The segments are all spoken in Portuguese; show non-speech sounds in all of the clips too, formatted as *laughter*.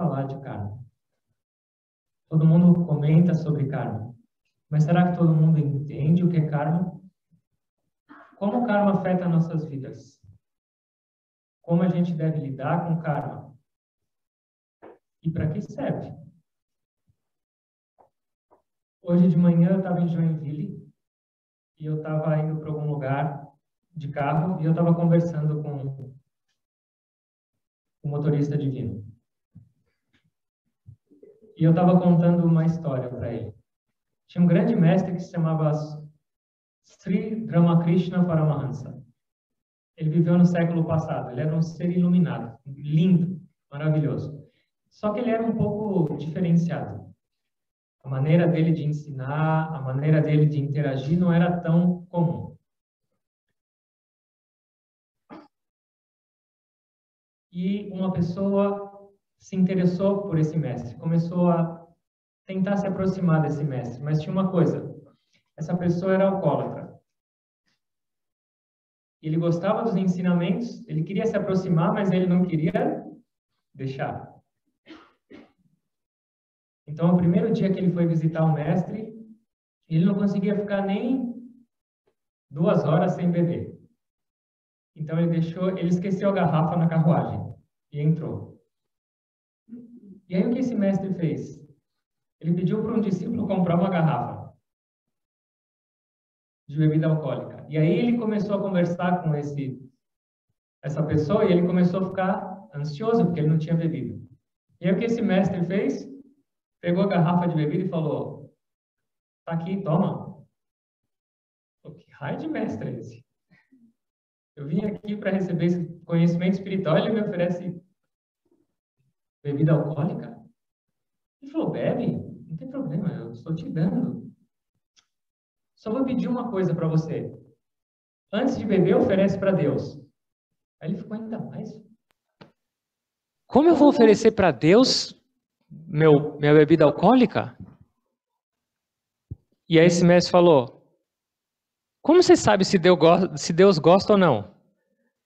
falar de karma. Todo mundo comenta sobre karma. Mas será que todo mundo entende o que é karma? Como o karma afeta nossas vidas? Como a gente deve lidar com karma? E para que serve? Hoje de manhã eu estava em Joinville e eu estava indo para algum lugar de carro e eu estava conversando com o motorista divino e eu estava contando uma história para ele. Tinha um grande mestre que se chamava Sri Ramakrishna Paramahansa. Ele viveu no século passado, ele era um ser iluminado, lindo, maravilhoso. Só que ele era um pouco diferenciado. A maneira dele de ensinar, a maneira dele de interagir não era tão comum. E uma pessoa se interessou por esse mestre, começou a tentar se aproximar desse mestre, mas tinha uma coisa: essa pessoa era alcoólatra. Ele gostava dos ensinamentos, ele queria se aproximar, mas ele não queria deixar. Então, o primeiro dia que ele foi visitar o mestre, ele não conseguia ficar nem duas horas sem beber. Então ele deixou, ele esqueceu a garrafa na carruagem e entrou. E aí o que esse mestre fez? Ele pediu para um discípulo comprar uma garrafa de bebida alcoólica. E aí ele começou a conversar com esse essa pessoa e ele começou a ficar ansioso porque ele não tinha bebido. E aí o que esse mestre fez? Pegou a garrafa de bebida e falou: "Tá aqui, toma". O que raio de mestre é esse? Eu vim aqui para receber esse conhecimento espiritual e ele me oferece bebida alcoólica? Ele falou, bebe, não tem problema, eu estou te dando. Só vou pedir uma coisa para você. Antes de beber, oferece para Deus. Aí ele ficou ainda mais. Como eu vou assim? oferecer para Deus meu, minha bebida alcoólica? E aí esse mestre falou: Como você sabe se Deus, gosta, se Deus gosta ou não?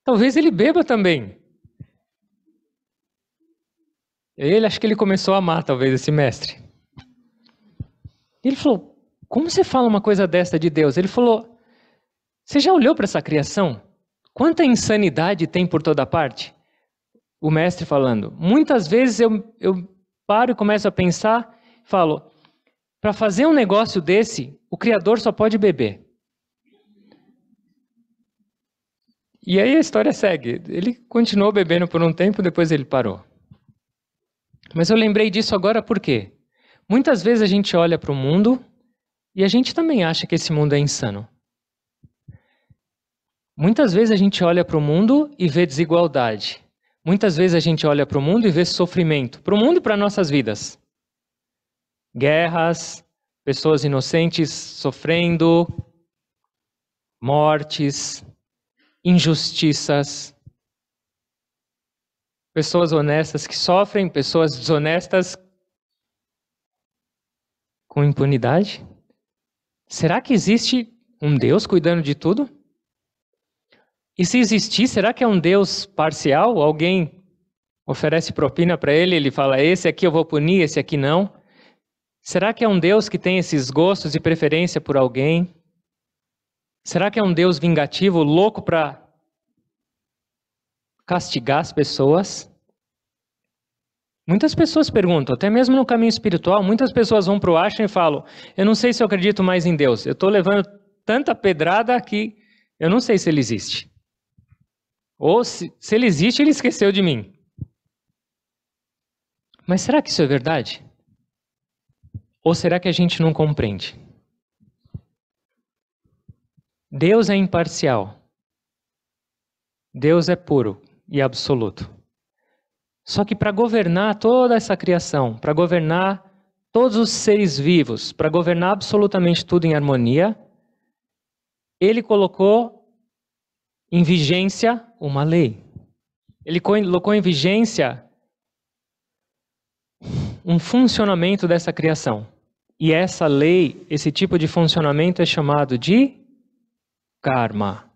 Talvez ele beba também. Ele, acho que ele começou a amar, talvez, esse mestre. Ele falou: Como você fala uma coisa desta de Deus? Ele falou: Você já olhou para essa criação? Quanta insanidade tem por toda parte? O mestre falando: Muitas vezes eu, eu paro e começo a pensar, falo: Para fazer um negócio desse, o Criador só pode beber. E aí a história segue. Ele continuou bebendo por um tempo, depois ele parou. Mas eu lembrei disso agora por quê? Muitas vezes a gente olha para o mundo e a gente também acha que esse mundo é insano. Muitas vezes a gente olha para o mundo e vê desigualdade. Muitas vezes a gente olha para o mundo e vê sofrimento. Para o mundo e para nossas vidas. Guerras, pessoas inocentes sofrendo, mortes, injustiças pessoas honestas que sofrem, pessoas desonestas com impunidade? Será que existe um Deus cuidando de tudo? E se existir, será que é um Deus parcial? Alguém oferece propina para ele, ele fala: esse aqui eu vou punir, esse aqui não? Será que é um Deus que tem esses gostos e preferência por alguém? Será que é um Deus vingativo, louco para castigar as pessoas. Muitas pessoas perguntam, até mesmo no caminho espiritual, muitas pessoas vão para o Ashram e falam: Eu não sei se eu acredito mais em Deus, eu estou levando tanta pedrada que eu não sei se ele existe. Ou se, se ele existe, ele esqueceu de mim. Mas será que isso é verdade? Ou será que a gente não compreende? Deus é imparcial. Deus é puro e absoluto. Só que para governar toda essa criação, para governar todos os seres vivos, para governar absolutamente tudo em harmonia, ele colocou em vigência uma lei. Ele colocou em vigência um funcionamento dessa criação. E essa lei, esse tipo de funcionamento é chamado de karma.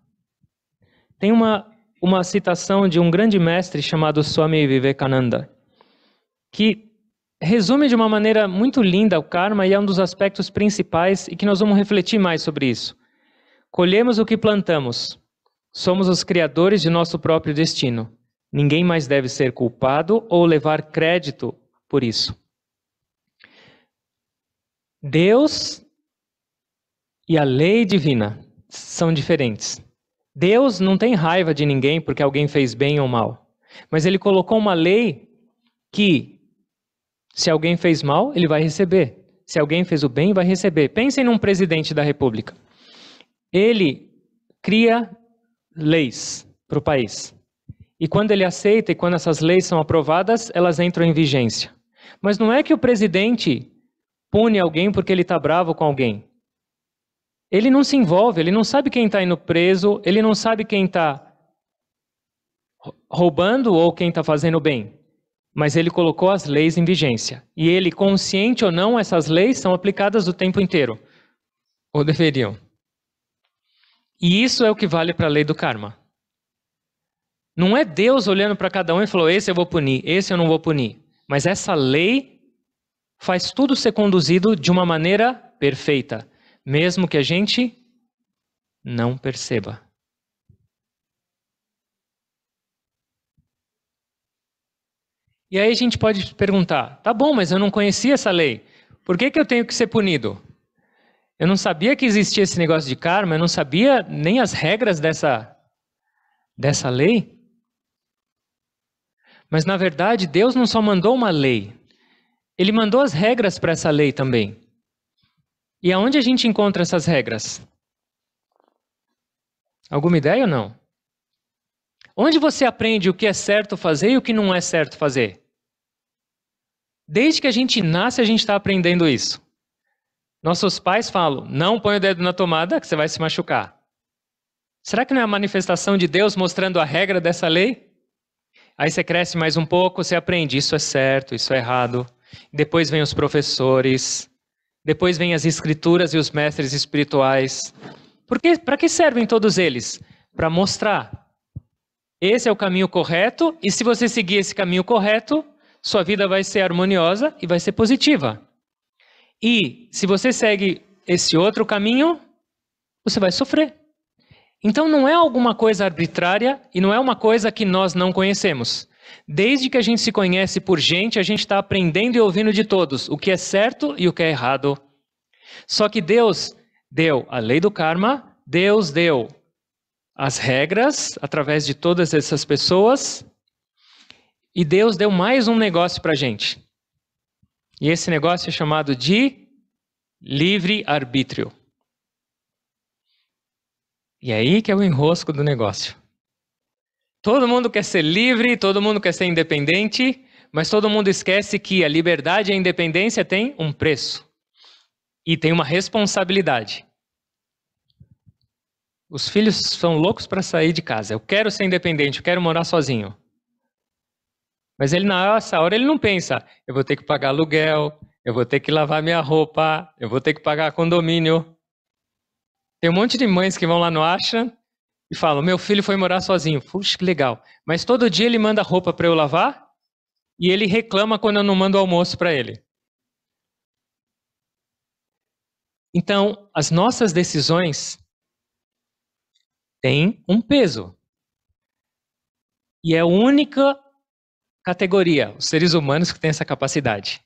Tem uma uma citação de um grande mestre chamado Swami Vivekananda, que resume de uma maneira muito linda o karma e é um dos aspectos principais e que nós vamos refletir mais sobre isso. Colhemos o que plantamos. Somos os criadores de nosso próprio destino. Ninguém mais deve ser culpado ou levar crédito por isso. Deus e a lei divina são diferentes. Deus não tem raiva de ninguém porque alguém fez bem ou mal. Mas ele colocou uma lei que, se alguém fez mal, ele vai receber. Se alguém fez o bem, vai receber. Pensem num presidente da República. Ele cria leis para o país. E quando ele aceita e quando essas leis são aprovadas, elas entram em vigência. Mas não é que o presidente pune alguém porque ele está bravo com alguém. Ele não se envolve, ele não sabe quem está indo preso, ele não sabe quem está roubando ou quem está fazendo bem. Mas ele colocou as leis em vigência. E ele, consciente ou não, essas leis são aplicadas o tempo inteiro. Ou deveriam. E isso é o que vale para a lei do karma. Não é Deus olhando para cada um e falou: esse eu vou punir, esse eu não vou punir. Mas essa lei faz tudo ser conduzido de uma maneira perfeita mesmo que a gente não perceba. E aí a gente pode perguntar: tá bom, mas eu não conhecia essa lei. Por que, que eu tenho que ser punido? Eu não sabia que existia esse negócio de karma, eu não sabia nem as regras dessa, dessa lei. Mas na verdade, Deus não só mandou uma lei, Ele mandou as regras para essa lei também. E aonde a gente encontra essas regras? Alguma ideia ou não? Onde você aprende o que é certo fazer e o que não é certo fazer? Desde que a gente nasce, a gente está aprendendo isso. Nossos pais falam: não põe o dedo na tomada, que você vai se machucar. Será que não é a manifestação de Deus mostrando a regra dessa lei? Aí você cresce mais um pouco, você aprende: isso é certo, isso é errado. Depois vem os professores, depois vêm as escrituras e os mestres espirituais. Para que servem todos eles? Para mostrar. Esse é o caminho correto, e se você seguir esse caminho correto, sua vida vai ser harmoniosa e vai ser positiva. E se você segue esse outro caminho, você vai sofrer. Então não é alguma coisa arbitrária e não é uma coisa que nós não conhecemos. Desde que a gente se conhece por gente, a gente está aprendendo e ouvindo de todos o que é certo e o que é errado. Só que Deus deu a lei do karma, Deus deu as regras através de todas essas pessoas, e Deus deu mais um negócio para a gente. E esse negócio é chamado de livre-arbítrio. E é aí que é o enrosco do negócio. Todo mundo quer ser livre, todo mundo quer ser independente, mas todo mundo esquece que a liberdade e a independência têm um preço e tem uma responsabilidade. Os filhos são loucos para sair de casa. Eu quero ser independente, eu quero morar sozinho. Mas ele nessa hora ele não pensa, eu vou ter que pagar aluguel, eu vou ter que lavar minha roupa, eu vou ter que pagar condomínio. Tem um monte de mães que vão lá no Acha e falo: Meu filho foi morar sozinho. Puxa, que legal. Mas todo dia ele manda roupa para eu lavar e ele reclama quando eu não mando almoço para ele. Então, as nossas decisões têm um peso. E é a única categoria, os seres humanos, que tem essa capacidade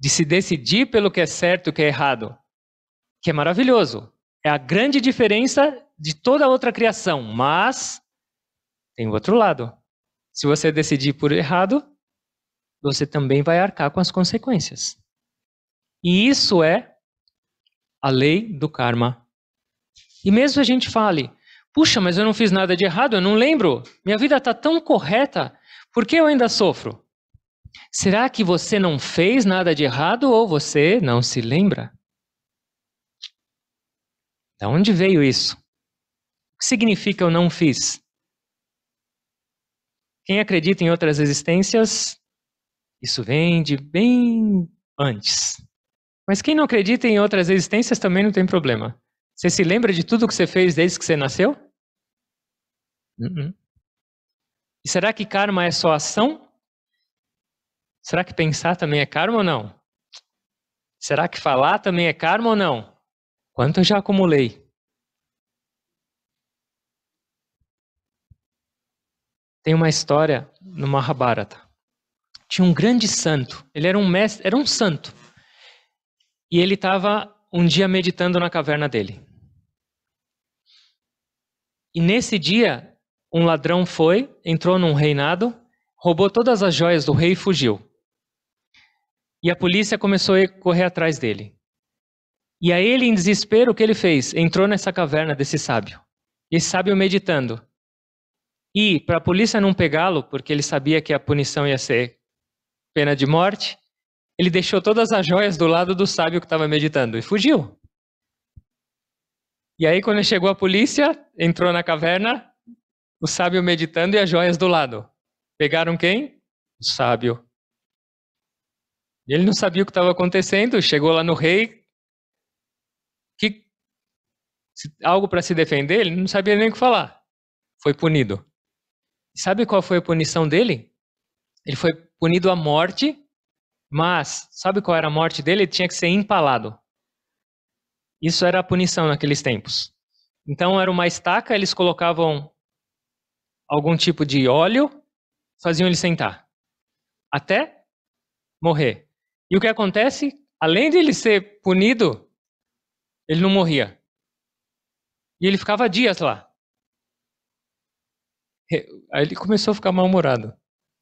de se decidir pelo que é certo e o que é errado, que é maravilhoso. É a grande diferença de toda outra criação, mas tem o outro lado. Se você decidir por errado, você também vai arcar com as consequências. E isso é a lei do karma. E mesmo a gente fale, puxa, mas eu não fiz nada de errado, eu não lembro, minha vida está tão correta, por que eu ainda sofro? Será que você não fez nada de errado ou você não se lembra? Da onde veio isso? que significa eu não fiz? Quem acredita em outras existências, isso vem de bem antes. Mas quem não acredita em outras existências também não tem problema. Você se lembra de tudo que você fez desde que você nasceu? Uh -uh. E será que karma é só ação? Será que pensar também é karma ou não? Será que falar também é karma ou não? Quanto eu já acumulei? Tem uma história no Mahabharata. Tinha um grande santo. Ele era um mestre, era um santo. E ele estava um dia meditando na caverna dele. E nesse dia, um ladrão foi, entrou num reinado, roubou todas as joias do rei e fugiu. E a polícia começou a correr atrás dele. E a ele, em desespero, o que ele fez? Entrou nessa caverna desse sábio. E esse sábio meditando. E, para a polícia não pegá-lo, porque ele sabia que a punição ia ser pena de morte, ele deixou todas as joias do lado do sábio que estava meditando e fugiu. E aí, quando chegou a polícia, entrou na caverna, o sábio meditando e as joias do lado. Pegaram quem? O sábio. Ele não sabia o que estava acontecendo, chegou lá no rei. Que, algo para se defender, ele não sabia nem o que falar. Foi punido. Sabe qual foi a punição dele? Ele foi punido à morte, mas sabe qual era a morte dele? Ele tinha que ser empalado. Isso era a punição naqueles tempos. Então era uma estaca, eles colocavam algum tipo de óleo, faziam ele sentar até morrer. E o que acontece? Além de ele ser punido, ele não morria. E ele ficava dias lá. Aí ele começou a ficar mal-humorado.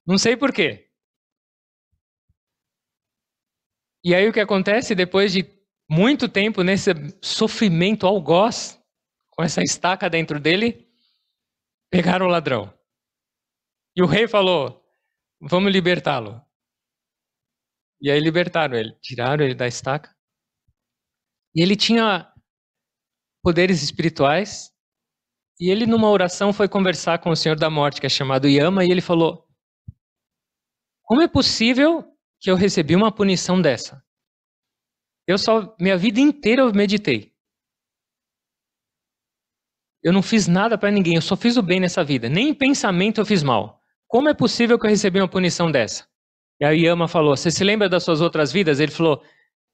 Não sei por quê. E aí o que acontece depois de muito tempo nesse sofrimento algoz, com essa estaca dentro dele, pegaram o ladrão. E o rei falou: "Vamos libertá-lo". E aí libertaram ele, tiraram ele da estaca. E ele tinha poderes espirituais e ele, numa oração, foi conversar com o Senhor da Morte, que é chamado Yama, e ele falou: Como é possível que eu recebi uma punição dessa? Eu só, minha vida inteira eu meditei. Eu não fiz nada para ninguém, eu só fiz o bem nessa vida. Nem em pensamento eu fiz mal. Como é possível que eu recebi uma punição dessa? E aí Yama falou: Você se lembra das suas outras vidas? Ele falou: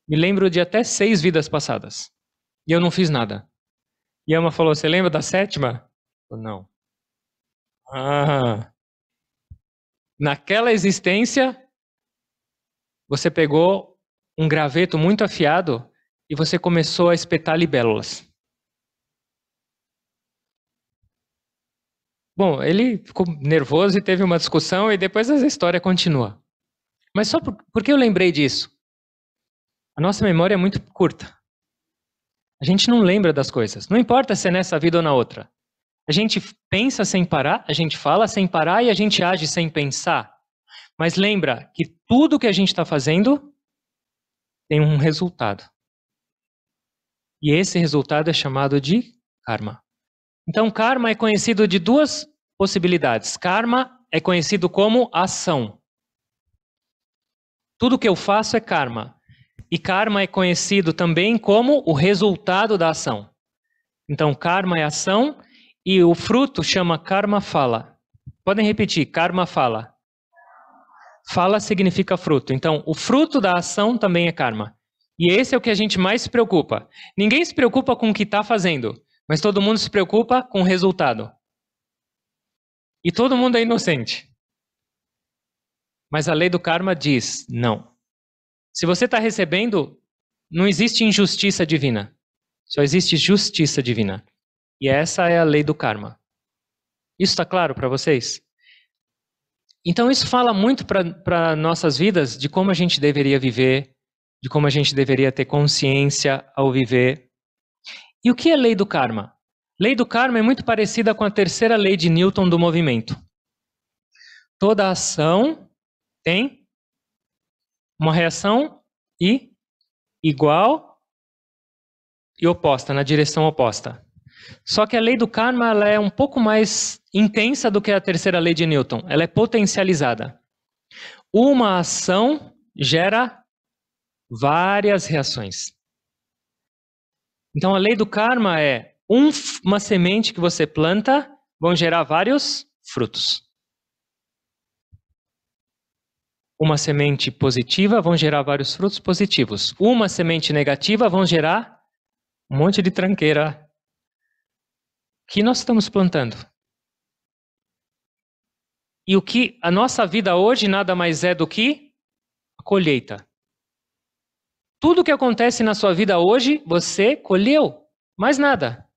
Me lembro de até seis vidas passadas. E eu não fiz nada. Yama falou: Você lembra da sétima? não. Ah. Naquela existência, você pegou um graveto muito afiado e você começou a espetar libélulas. Bom, ele ficou nervoso e teve uma discussão e depois a história continua. Mas só por, porque eu lembrei disso? A nossa memória é muito curta. A gente não lembra das coisas. Não importa se é nessa vida ou na outra. A gente pensa sem parar, a gente fala sem parar e a gente age sem pensar. Mas lembra que tudo que a gente está fazendo tem um resultado. E esse resultado é chamado de karma. Então, karma é conhecido de duas possibilidades. Karma é conhecido como ação. Tudo que eu faço é karma. E karma é conhecido também como o resultado da ação. Então, karma é ação e o fruto chama karma fala. Podem repetir, karma fala. Fala significa fruto. Então, o fruto da ação também é karma. E esse é o que a gente mais se preocupa. Ninguém se preocupa com o que está fazendo, mas todo mundo se preocupa com o resultado. E todo mundo é inocente. Mas a lei do karma diz não. Se você está recebendo, não existe injustiça divina. Só existe justiça divina. E essa é a lei do karma. Isso está claro para vocês? Então, isso fala muito para nossas vidas de como a gente deveria viver, de como a gente deveria ter consciência ao viver. E o que é lei do karma? Lei do karma é muito parecida com a terceira lei de Newton do movimento. Toda ação tem uma reação e igual e oposta, na direção oposta. Só que a lei do karma ela é um pouco mais intensa do que a terceira lei de Newton. Ela é potencializada. Uma ação gera várias reações. Então a lei do karma é um, uma semente que você planta vão gerar vários frutos. Uma semente positiva vão gerar vários frutos positivos. Uma semente negativa vão gerar um monte de tranqueira que nós estamos plantando. E o que a nossa vida hoje nada mais é do que a colheita. Tudo que acontece na sua vida hoje, você colheu, mais nada.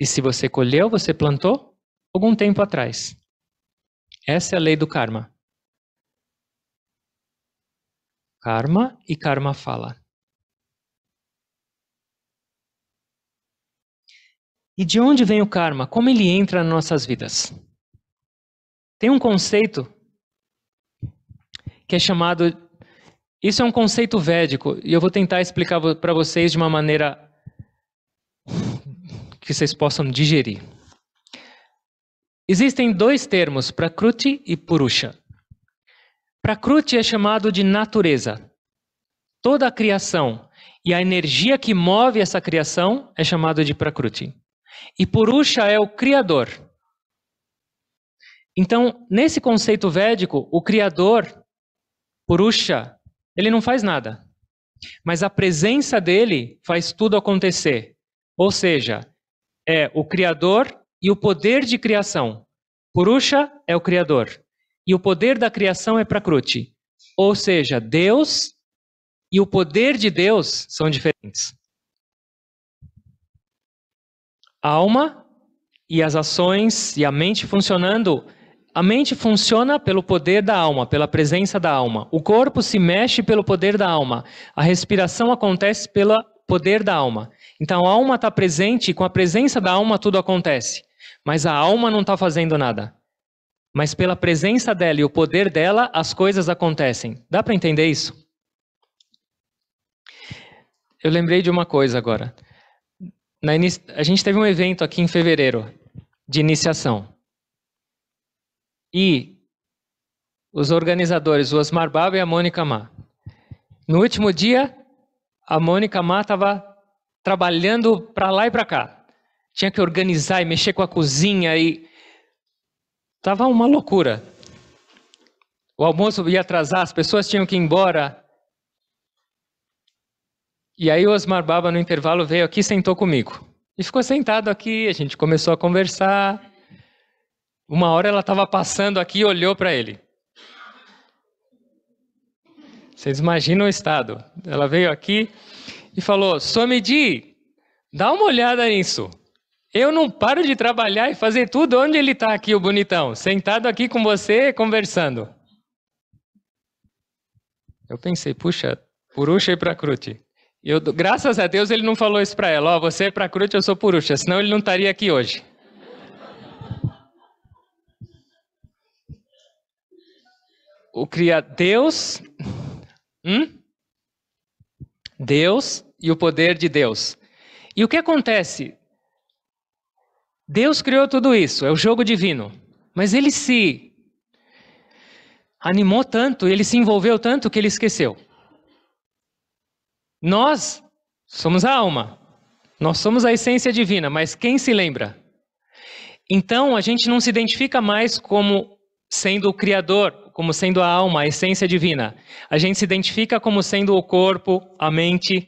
E se você colheu, você plantou algum tempo atrás. Essa é a lei do karma. Karma e karma fala. E de onde vem o karma? Como ele entra nas nossas vidas? Tem um conceito que é chamado. Isso é um conceito védico, e eu vou tentar explicar para vocês de uma maneira que vocês possam digerir. Existem dois termos, Prakruti e Purusha. Prakruti é chamado de natureza. Toda a criação e a energia que move essa criação é chamada de Prakruti. E Purusha é o criador. Então, nesse conceito védico, o criador, Purusha, ele não faz nada. Mas a presença dele faz tudo acontecer. Ou seja, é o criador e o poder de criação. Purusha é o criador e o poder da criação é Prakruti. Ou seja, Deus e o poder de Deus são diferentes. A alma e as ações e a mente funcionando, a mente funciona pelo poder da alma, pela presença da alma. O corpo se mexe pelo poder da alma. A respiração acontece pelo poder da alma. Então a alma está presente e com a presença da alma tudo acontece mas a alma não está fazendo nada. Mas pela presença dela e o poder dela, as coisas acontecem. Dá para entender isso? Eu lembrei de uma coisa agora. A gente teve um evento aqui em fevereiro de iniciação. E os organizadores, o Osmar Baba e a Mônica Má. No último dia, a Mônica Má estava trabalhando para lá e para cá tinha que organizar e mexer com a cozinha e tava uma loucura. O almoço ia atrasar, as pessoas tinham que ir embora. E aí o Osmar Baba no intervalo veio aqui, sentou comigo. E ficou sentado aqui, a gente começou a conversar. Uma hora ela estava passando aqui e olhou para ele. Vocês imaginam o estado. Ela veio aqui e falou: Somedi, dá uma olhada nisso. Eu não paro de trabalhar e fazer tudo. Onde ele está aqui, o bonitão? Sentado aqui com você, conversando. Eu pensei, puxa, Purusha e Prakruti. Eu, graças a Deus ele não falou isso para ela. Ó, oh, você é Prakruti, eu sou Purusha. Senão ele não estaria aqui hoje. O cria Deus, hum? Deus e o poder de Deus. E o que acontece? Deus criou tudo isso, é o jogo divino. Mas ele se animou tanto, ele se envolveu tanto que ele esqueceu. Nós somos a alma, nós somos a essência divina, mas quem se lembra? Então a gente não se identifica mais como sendo o Criador, como sendo a alma, a essência divina. A gente se identifica como sendo o corpo, a mente.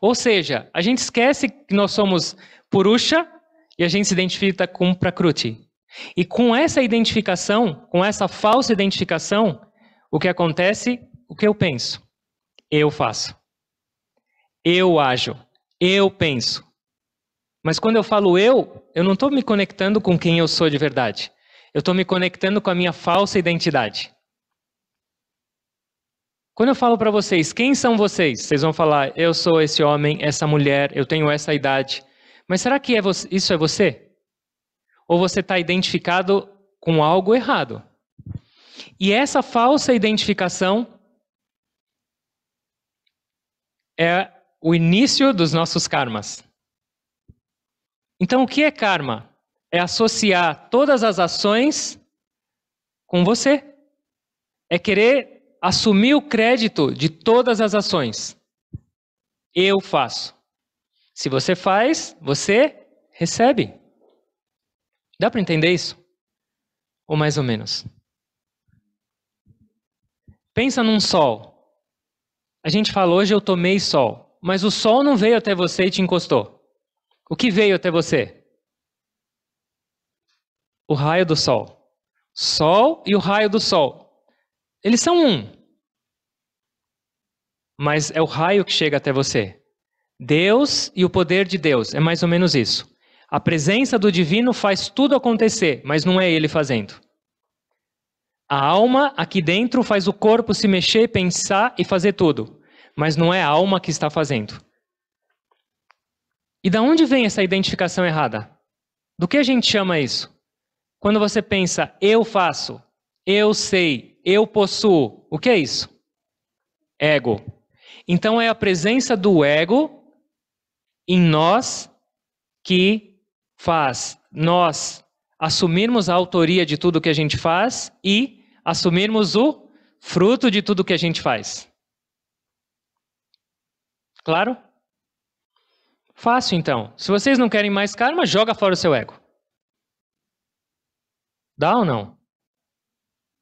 Ou seja, a gente esquece que nós somos Purusha, e a gente se identifica com Prakruti. E com essa identificação, com essa falsa identificação, o que acontece? O que eu penso? Eu faço. Eu ajo. Eu penso. Mas quando eu falo eu, eu não estou me conectando com quem eu sou de verdade. Eu estou me conectando com a minha falsa identidade. Quando eu falo para vocês, quem são vocês? Vocês vão falar, eu sou esse homem, essa mulher, eu tenho essa idade, mas será que é isso é você? Ou você está identificado com algo errado? E essa falsa identificação é o início dos nossos karmas. Então, o que é karma? É associar todas as ações com você. É querer assumir o crédito de todas as ações. Eu faço. Se você faz, você recebe. Dá para entender isso? Ou mais ou menos? Pensa num sol. A gente fala hoje eu tomei sol, mas o sol não veio até você e te encostou. O que veio até você? O raio do sol. Sol e o raio do sol. Eles são um. Mas é o raio que chega até você. Deus e o poder de Deus, é mais ou menos isso. A presença do divino faz tudo acontecer, mas não é ele fazendo. A alma aqui dentro faz o corpo se mexer, pensar e fazer tudo, mas não é a alma que está fazendo. E da onde vem essa identificação errada? Do que a gente chama isso? Quando você pensa, eu faço, eu sei, eu possuo, o que é isso? Ego. Então é a presença do ego em nós que faz nós assumirmos a autoria de tudo que a gente faz e assumirmos o fruto de tudo que a gente faz. Claro? Fácil então. Se vocês não querem mais karma, joga fora o seu ego. Dá ou não?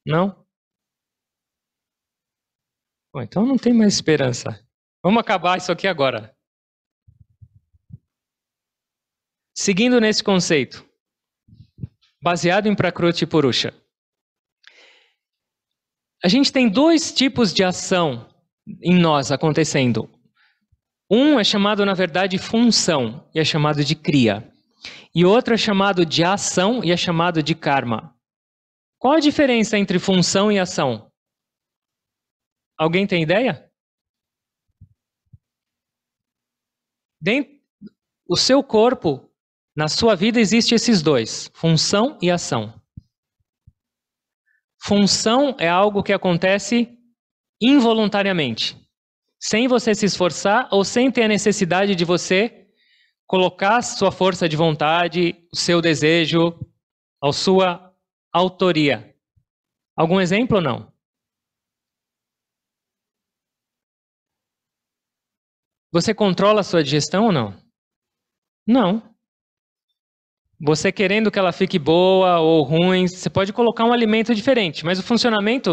Não? Bom, então não tem mais esperança. Vamos acabar isso aqui agora. Seguindo nesse conceito, baseado em Prakruti Purusha, a gente tem dois tipos de ação em nós acontecendo. Um é chamado, na verdade, função, e é chamado de cria. E outro é chamado de ação e é chamado de karma. Qual a diferença entre função e ação? Alguém tem ideia? Dentro, o seu corpo na sua vida existem esses dois, função e ação. Função é algo que acontece involuntariamente, sem você se esforçar ou sem ter a necessidade de você colocar sua força de vontade, o seu desejo, a sua autoria. Algum exemplo ou não? Você controla a sua digestão ou não? Não. Você querendo que ela fique boa ou ruim, você pode colocar um alimento diferente, mas o funcionamento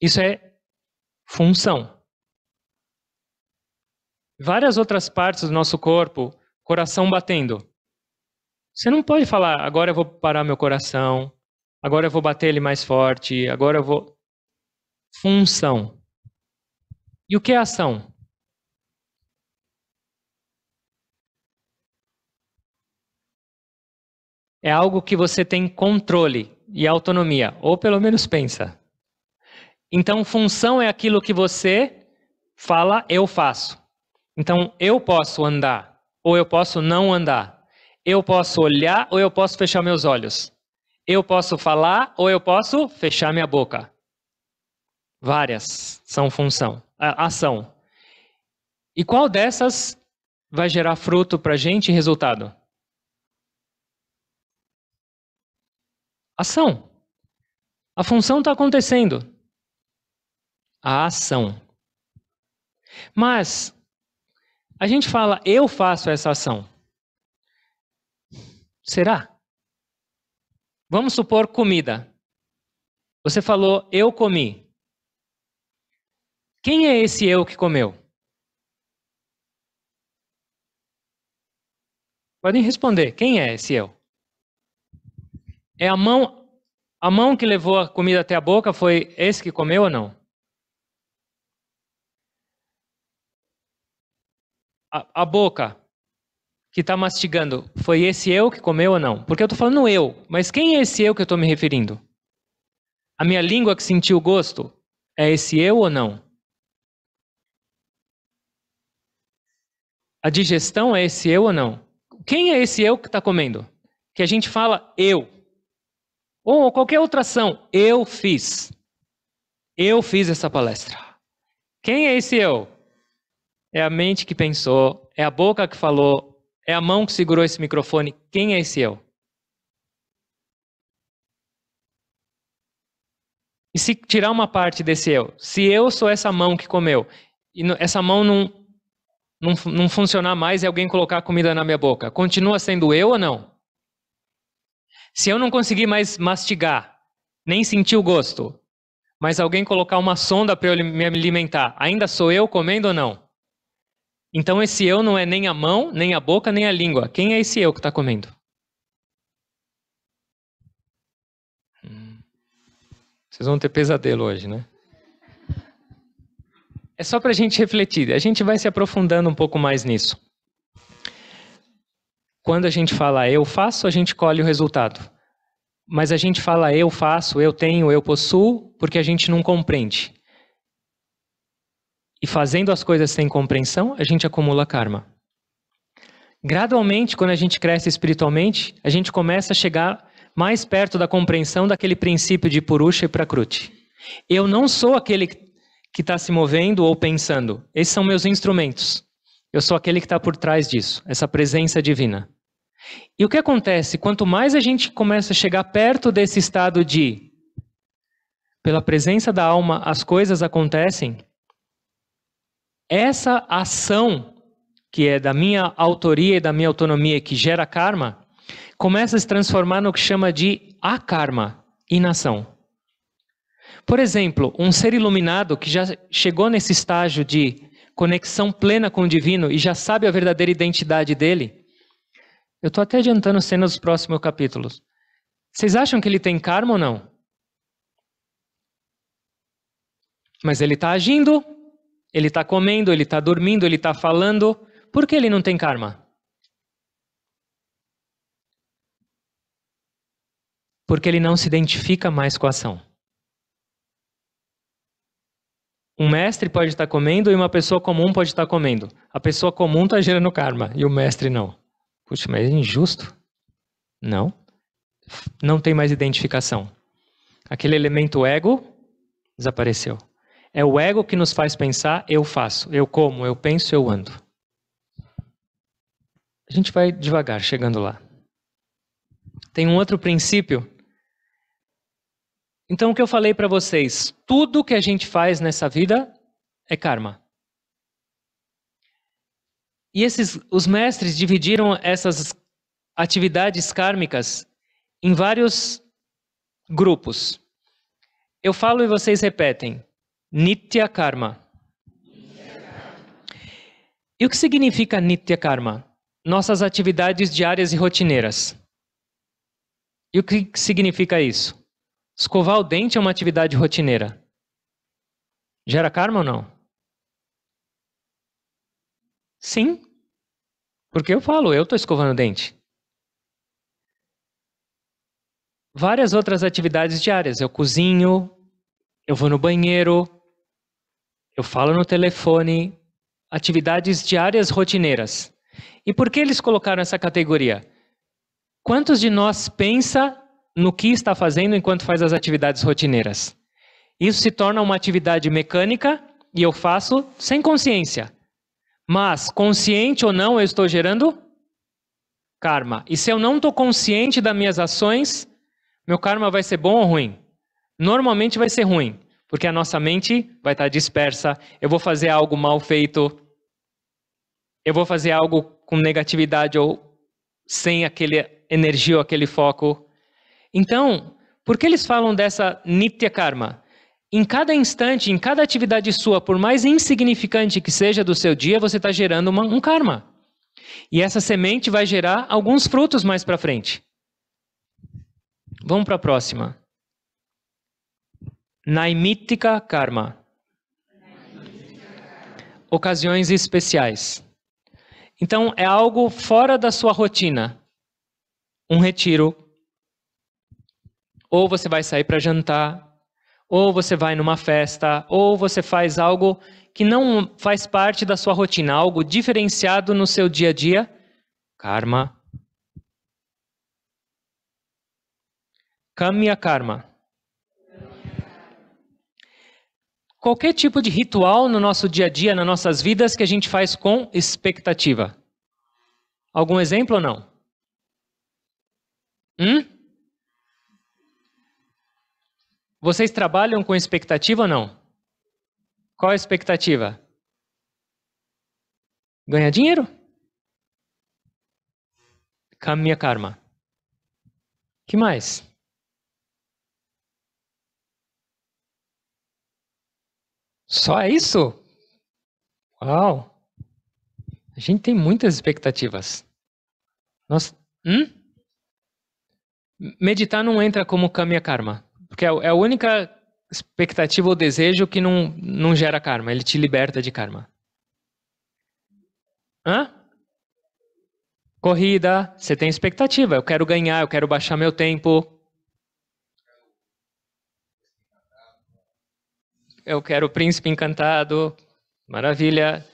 isso é função. Várias outras partes do nosso corpo, coração batendo. Você não pode falar, agora eu vou parar meu coração, agora eu vou bater ele mais forte, agora eu vou. Função. E o que é ação? é algo que você tem controle e autonomia, ou pelo menos pensa. Então, função é aquilo que você fala, eu faço. Então, eu posso andar, ou eu posso não andar. Eu posso olhar, ou eu posso fechar meus olhos. Eu posso falar, ou eu posso fechar minha boca. Várias são função, ação. E qual dessas vai gerar fruto para gente e resultado? Ação. A função está acontecendo. A ação. Mas a gente fala, eu faço essa ação. Será? Vamos supor comida. Você falou, eu comi. Quem é esse eu que comeu? Podem responder, quem é esse eu? É a mão, a mão que levou a comida até a boca foi esse que comeu ou não? A, a boca que está mastigando, foi esse eu que comeu ou não? Porque eu estou falando eu, mas quem é esse eu que eu estou me referindo? A minha língua que sentiu o gosto, é esse eu ou não? A digestão é esse eu ou não? Quem é esse eu que está comendo? Que a gente fala eu. Ou qualquer outra ação. Eu fiz. Eu fiz essa palestra. Quem é esse eu? É a mente que pensou, é a boca que falou, é a mão que segurou esse microfone. Quem é esse eu? E se tirar uma parte desse eu, se eu sou essa mão que comeu, e essa mão não, não, não funcionar mais e alguém colocar comida na minha boca, continua sendo eu ou não? Se eu não conseguir mais mastigar, nem sentir o gosto, mas alguém colocar uma sonda para eu me alimentar, ainda sou eu comendo ou não? Então esse eu não é nem a mão, nem a boca, nem a língua. Quem é esse eu que está comendo? Hum. Vocês vão ter pesadelo hoje, né? É só para a gente refletir. A gente vai se aprofundando um pouco mais nisso. Quando a gente fala eu faço, a gente colhe o resultado. Mas a gente fala eu faço, eu tenho, eu possuo, porque a gente não compreende. E fazendo as coisas sem compreensão, a gente acumula karma. Gradualmente, quando a gente cresce espiritualmente, a gente começa a chegar mais perto da compreensão daquele princípio de Purusha e Prakruti. Eu não sou aquele que está se movendo ou pensando. Esses são meus instrumentos. Eu sou aquele que está por trás disso, essa presença divina. E o que acontece? Quanto mais a gente começa a chegar perto desse estado de pela presença da alma as coisas acontecem, essa ação que é da minha autoria e da minha autonomia que gera karma, começa a se transformar no que chama de a karma inação. Por exemplo, um ser iluminado que já chegou nesse estágio de conexão plena com o divino e já sabe a verdadeira identidade dele, eu estou até adiantando cenas dos próximos capítulos. Vocês acham que ele tem karma ou não? Mas ele está agindo, ele está comendo, ele está dormindo, ele está falando. Por que ele não tem karma? Porque ele não se identifica mais com a ação. Um mestre pode estar comendo e uma pessoa comum pode estar comendo. A pessoa comum está gerando karma e o mestre não. Puxa, mas é injusto? Não. Não tem mais identificação. Aquele elemento ego desapareceu. É o ego que nos faz pensar, eu faço, eu como, eu penso, eu ando. A gente vai devagar chegando lá. Tem um outro princípio. Então, o que eu falei para vocês: tudo que a gente faz nessa vida é karma. E esses, os mestres dividiram essas atividades kármicas em vários grupos. Eu falo e vocês repetem. Nitya Karma. Nitya karma. E o que significa Nitya Karma? Nossas atividades diárias e rotineiras. E o que significa isso? Escovar o dente é uma atividade rotineira. Gera karma ou não? Sim. Porque eu falo, eu estou escovando o dente. Várias outras atividades diárias. Eu cozinho, eu vou no banheiro, eu falo no telefone. Atividades diárias rotineiras. E por que eles colocaram essa categoria? Quantos de nós pensa no que está fazendo enquanto faz as atividades rotineiras? Isso se torna uma atividade mecânica e eu faço sem consciência. Mas, consciente ou não, eu estou gerando karma. E se eu não estou consciente das minhas ações, meu karma vai ser bom ou ruim? Normalmente vai ser ruim, porque a nossa mente vai estar tá dispersa. Eu vou fazer algo mal feito, eu vou fazer algo com negatividade ou sem aquele energia ou aquele foco. Então, por que eles falam dessa nitya karma? Em cada instante, em cada atividade sua, por mais insignificante que seja do seu dia, você está gerando uma, um karma. E essa semente vai gerar alguns frutos mais para frente. Vamos para a próxima. Naimitika Karma. Ocasiões especiais. Então, é algo fora da sua rotina. Um retiro. Ou você vai sair para jantar, ou você vai numa festa, ou você faz algo que não faz parte da sua rotina, algo diferenciado no seu dia a dia, karma. Kamya karma. Qualquer tipo de ritual no nosso dia a dia, nas nossas vidas, que a gente faz com expectativa. Algum exemplo ou não? Hum? Vocês trabalham com expectativa ou não? Qual a expectativa? Ganhar dinheiro? Caminha karma. Que mais? Só é isso? Uau! A gente tem muitas expectativas. Nós, hum? Meditar não entra como kamya karma. Porque é, é, a única expectativa ou desejo que não, não gera karma. Ele te liberta de karma. Hã? Corrida, você tem expectativa. Eu quero ganhar, eu quero baixar meu tempo. Eu quero o príncipe encantado. Maravilha.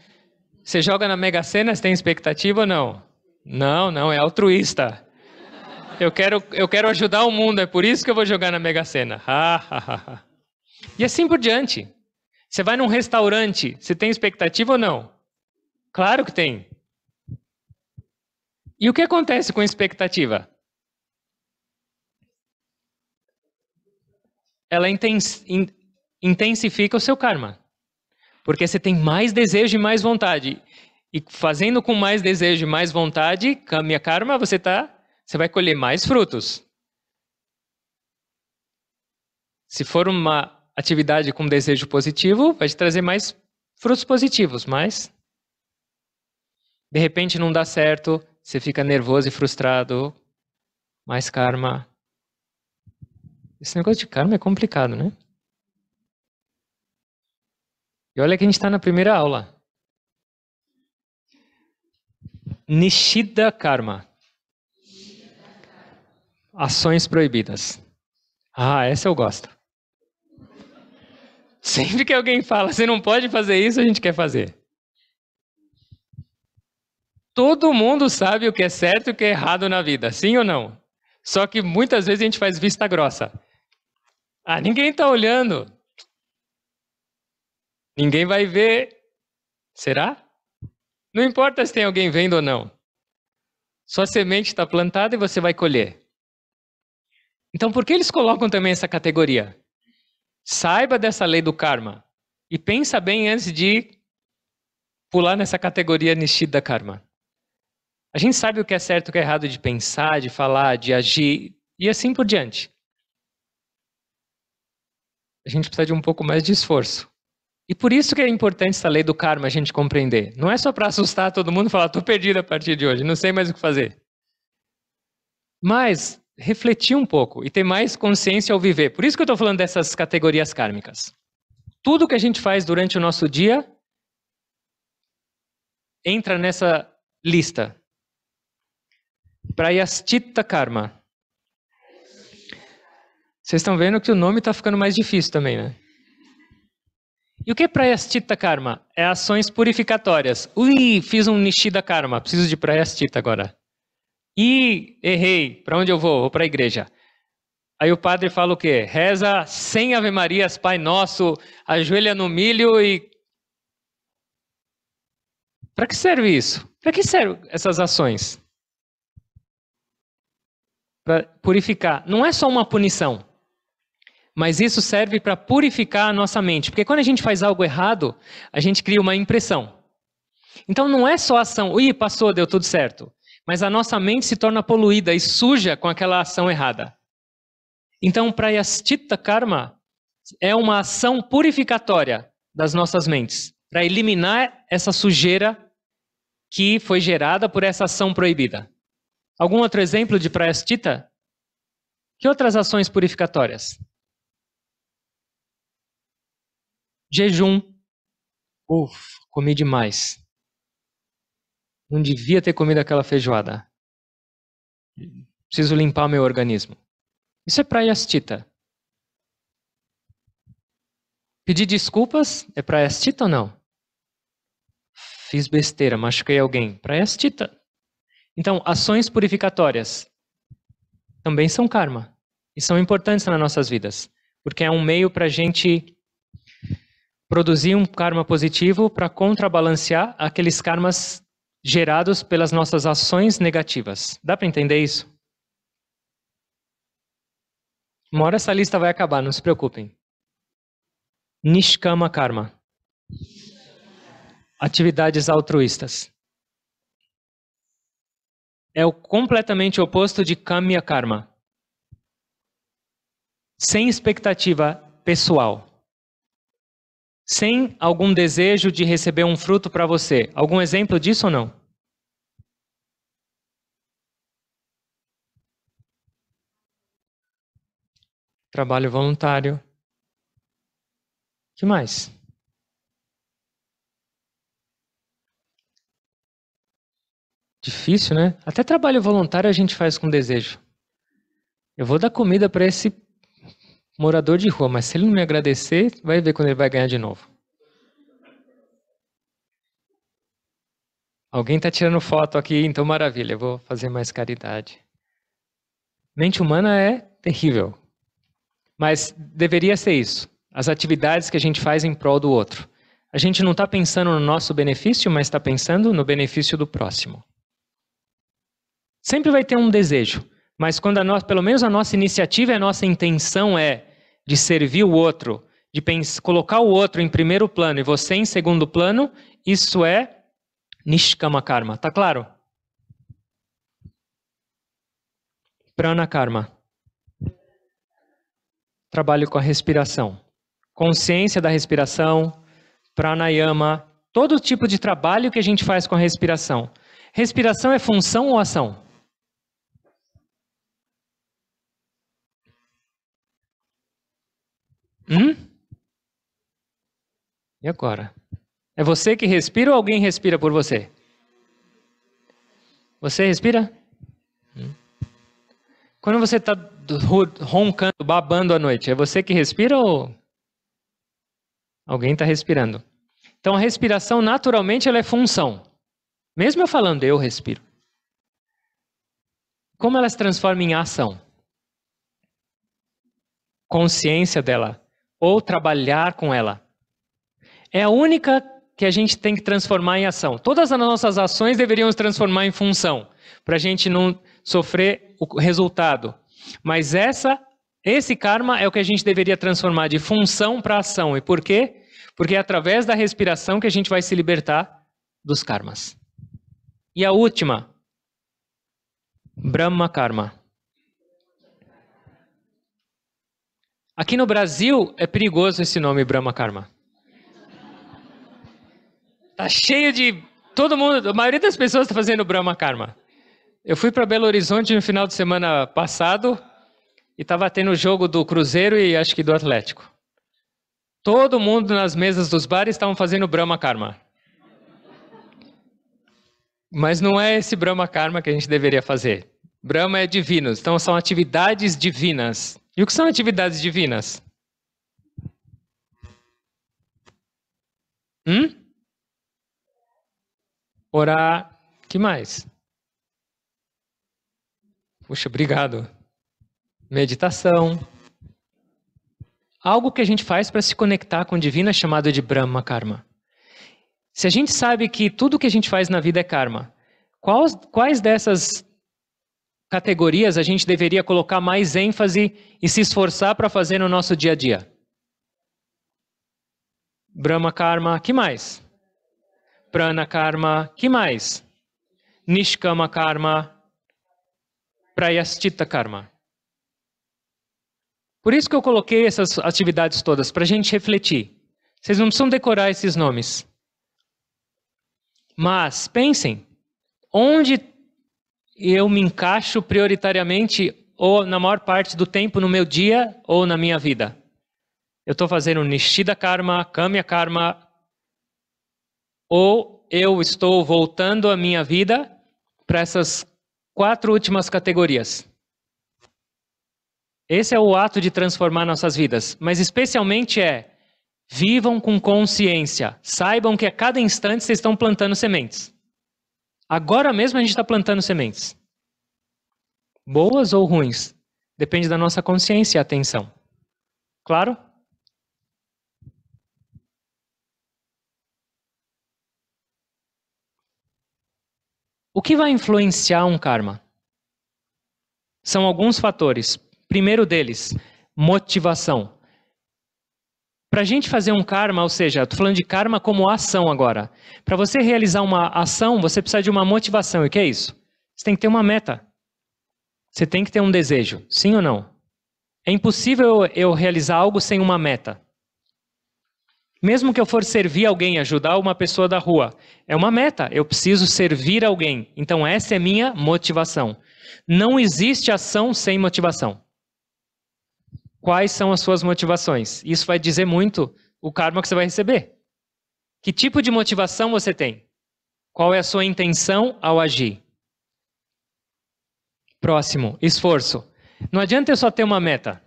Você joga na Mega Sena, você tem expectativa ou não? Não, não, é altruísta. Eu quero, eu quero ajudar o mundo, é por isso que eu vou jogar na Mega Sena. Ah, ah, ah, e assim por diante. Você vai num restaurante, você tem expectativa ou não? Claro que tem. E o que acontece com a expectativa? Ela intensifica o seu karma. Porque você tem mais desejo e mais vontade. E fazendo com mais desejo e mais vontade, minha karma, você está você vai colher mais frutos. Se for uma atividade com desejo positivo, vai te trazer mais frutos positivos, mas de repente não dá certo, você fica nervoso e frustrado, mais karma. Esse negócio de karma é complicado, né? E olha que a gente está na primeira aula. Nishida Karma. Ações proibidas. Ah, essa eu gosto. Sempre que alguém fala, você não pode fazer isso, a gente quer fazer. Todo mundo sabe o que é certo e o que é errado na vida, sim ou não? Só que muitas vezes a gente faz vista grossa. Ah, ninguém está olhando. Ninguém vai ver. Será? Não importa se tem alguém vendo ou não. Sua semente está plantada e você vai colher. Então, por que eles colocam também essa categoria? Saiba dessa lei do karma e pensa bem antes de pular nessa categoria nishida karma. A gente sabe o que é certo e o que é errado de pensar, de falar, de agir e assim por diante. A gente precisa de um pouco mais de esforço. E por isso que é importante essa lei do karma a gente compreender. Não é só para assustar todo mundo e falar, estou perdido a partir de hoje, não sei mais o que fazer. Mas refletir um pouco e ter mais consciência ao viver. Por isso que eu estou falando dessas categorias kármicas. Tudo que a gente faz durante o nosso dia entra nessa lista. Prayaschitta Karma. Vocês estão vendo que o nome está ficando mais difícil também, né? E o que é Prayaschitta Karma? É ações purificatórias. Ui, fiz um Nishida Karma. Preciso de Prayaschitta agora. E errei, para onde eu vou? Vou para a igreja. Aí o padre fala o quê? Reza 100 Ave Marias, Pai Nosso, ajoelha no milho e. Para que serve isso? Para que servem essas ações? Para purificar. Não é só uma punição, mas isso serve para purificar a nossa mente. Porque quando a gente faz algo errado, a gente cria uma impressão. Então não é só ação, ih, passou, deu tudo certo mas a nossa mente se torna poluída e suja com aquela ação errada. Então, prayaschitta karma é uma ação purificatória das nossas mentes, para eliminar essa sujeira que foi gerada por essa ação proibida. Algum outro exemplo de prayaschitta? Que outras ações purificatórias? Jejum. Ufa, comi demais. Não devia ter comido aquela feijoada. Preciso limpar meu organismo. Isso é prayastita. Pedir desculpas é prayastita ou não? Fiz besteira, machuquei alguém. Prayastita. Então, ações purificatórias também são karma. E são importantes nas nossas vidas. Porque é um meio para a gente produzir um karma positivo para contrabalancear aqueles karmas gerados pelas nossas ações negativas. Dá para entender isso? Uma hora essa lista vai acabar, não se preocupem. Nishkama Karma. Atividades altruístas. É o completamente oposto de Kamya Karma. Sem expectativa pessoal sem algum desejo de receber um fruto para você. Algum exemplo disso ou não? Trabalho voluntário. que mais? Difícil, né? Até trabalho voluntário a gente faz com desejo. Eu vou dar comida para esse morador de rua, mas se ele não me agradecer, vai ver quando ele vai ganhar de novo. Alguém está tirando foto aqui, então maravilha, vou fazer mais caridade. Mente humana é terrível, mas deveria ser isso. As atividades que a gente faz em prol do outro. A gente não está pensando no nosso benefício, mas está pensando no benefício do próximo. Sempre vai ter um desejo, mas quando a pelo menos a nossa iniciativa e a nossa intenção é de servir o outro, de colocar o outro em primeiro plano e você em segundo plano, isso é Nishkama Karma. Tá claro? Prana Karma. Trabalho com a respiração. Consciência da respiração, pranayama, todo tipo de trabalho que a gente faz com a respiração. Respiração é função ou ação? Hum? E agora? É você que respira ou alguém respira por você? Você respira? Hum? Quando você está roncando, babando à noite, é você que respira ou alguém está respirando? Então a respiração naturalmente ela é função. Mesmo eu falando eu respiro. Como ela se transforma em ação? Consciência dela ou trabalhar com ela. É a única que a gente tem que transformar em ação. Todas as nossas ações deveriam se transformar em função, para a gente não sofrer o resultado. Mas essa, esse karma é o que a gente deveria transformar de função para ação. E por quê? Porque é através da respiração que a gente vai se libertar dos karmas. E a última, Brahma Karma. Aqui no Brasil é perigoso esse nome Brahma Karma. Tá cheio de todo mundo, a maioria das pessoas está fazendo Brahma Karma. Eu fui para Belo Horizonte no final de semana passado e estava tendo o jogo do Cruzeiro e acho que do Atlético. Todo mundo nas mesas dos bares estavam fazendo Brahma Karma. Mas não é esse Brahma Karma que a gente deveria fazer. Brahma é divino, então são atividades divinas. E o que são atividades divinas? Hum? Orar. que mais? Puxa, obrigado. Meditação. Algo que a gente faz para se conectar com o divino é chamado de Brahma Karma. Se a gente sabe que tudo que a gente faz na vida é karma, quais, quais dessas categorias a gente deveria colocar mais ênfase e se esforçar para fazer no nosso dia a dia? Brahma Karma, que mais? Prana Karma, que mais? Nishkama Karma, Prayastita Karma. Por isso que eu coloquei essas atividades todas, para a gente refletir. Vocês não precisam decorar esses nomes. Mas pensem, onde eu me encaixo prioritariamente ou na maior parte do tempo no meu dia ou na minha vida. Eu estou fazendo Nishida Karma, Kamya Karma, ou eu estou voltando a minha vida para essas quatro últimas categorias. Esse é o ato de transformar nossas vidas, mas especialmente é vivam com consciência, saibam que a cada instante vocês estão plantando sementes. Agora mesmo a gente está plantando sementes. Boas ou ruins? Depende da nossa consciência e atenção. Claro? O que vai influenciar um karma? São alguns fatores. Primeiro deles, motivação. Para a gente fazer um karma, ou seja, estou falando de karma como ação agora. Para você realizar uma ação, você precisa de uma motivação. E o que é isso? Você tem que ter uma meta. Você tem que ter um desejo, sim ou não? É impossível eu realizar algo sem uma meta. Mesmo que eu for servir alguém, ajudar uma pessoa da rua, é uma meta. Eu preciso servir alguém. Então essa é minha motivação. Não existe ação sem motivação quais são as suas motivações. Isso vai dizer muito o karma que você vai receber. Que tipo de motivação você tem? Qual é a sua intenção ao agir? Próximo, esforço. Não adianta eu só ter uma meta.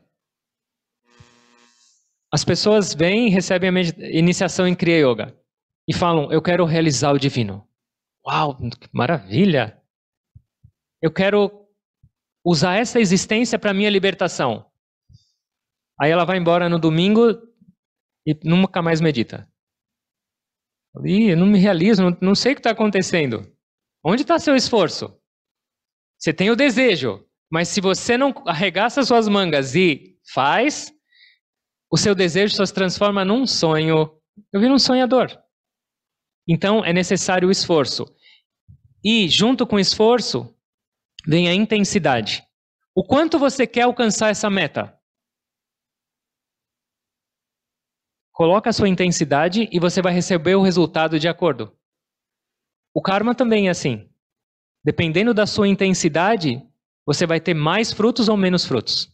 As pessoas vêm e recebem a iniciação em Kriya Yoga e falam: Eu quero realizar o divino. Uau, que maravilha! Eu quero usar essa existência para minha libertação. Aí ela vai embora no domingo e nunca mais medita. Ih, eu não me realizo, não, não sei o que está acontecendo. Onde está seu esforço? Você tem o desejo, mas se você não arregaça suas mangas e faz, o seu desejo só se transforma num sonho. Eu viro um sonhador. Então é necessário o esforço. E junto com o esforço vem a intensidade. O quanto você quer alcançar essa meta? Coloca a sua intensidade e você vai receber o resultado de acordo. O karma também é assim. Dependendo da sua intensidade, você vai ter mais frutos ou menos frutos.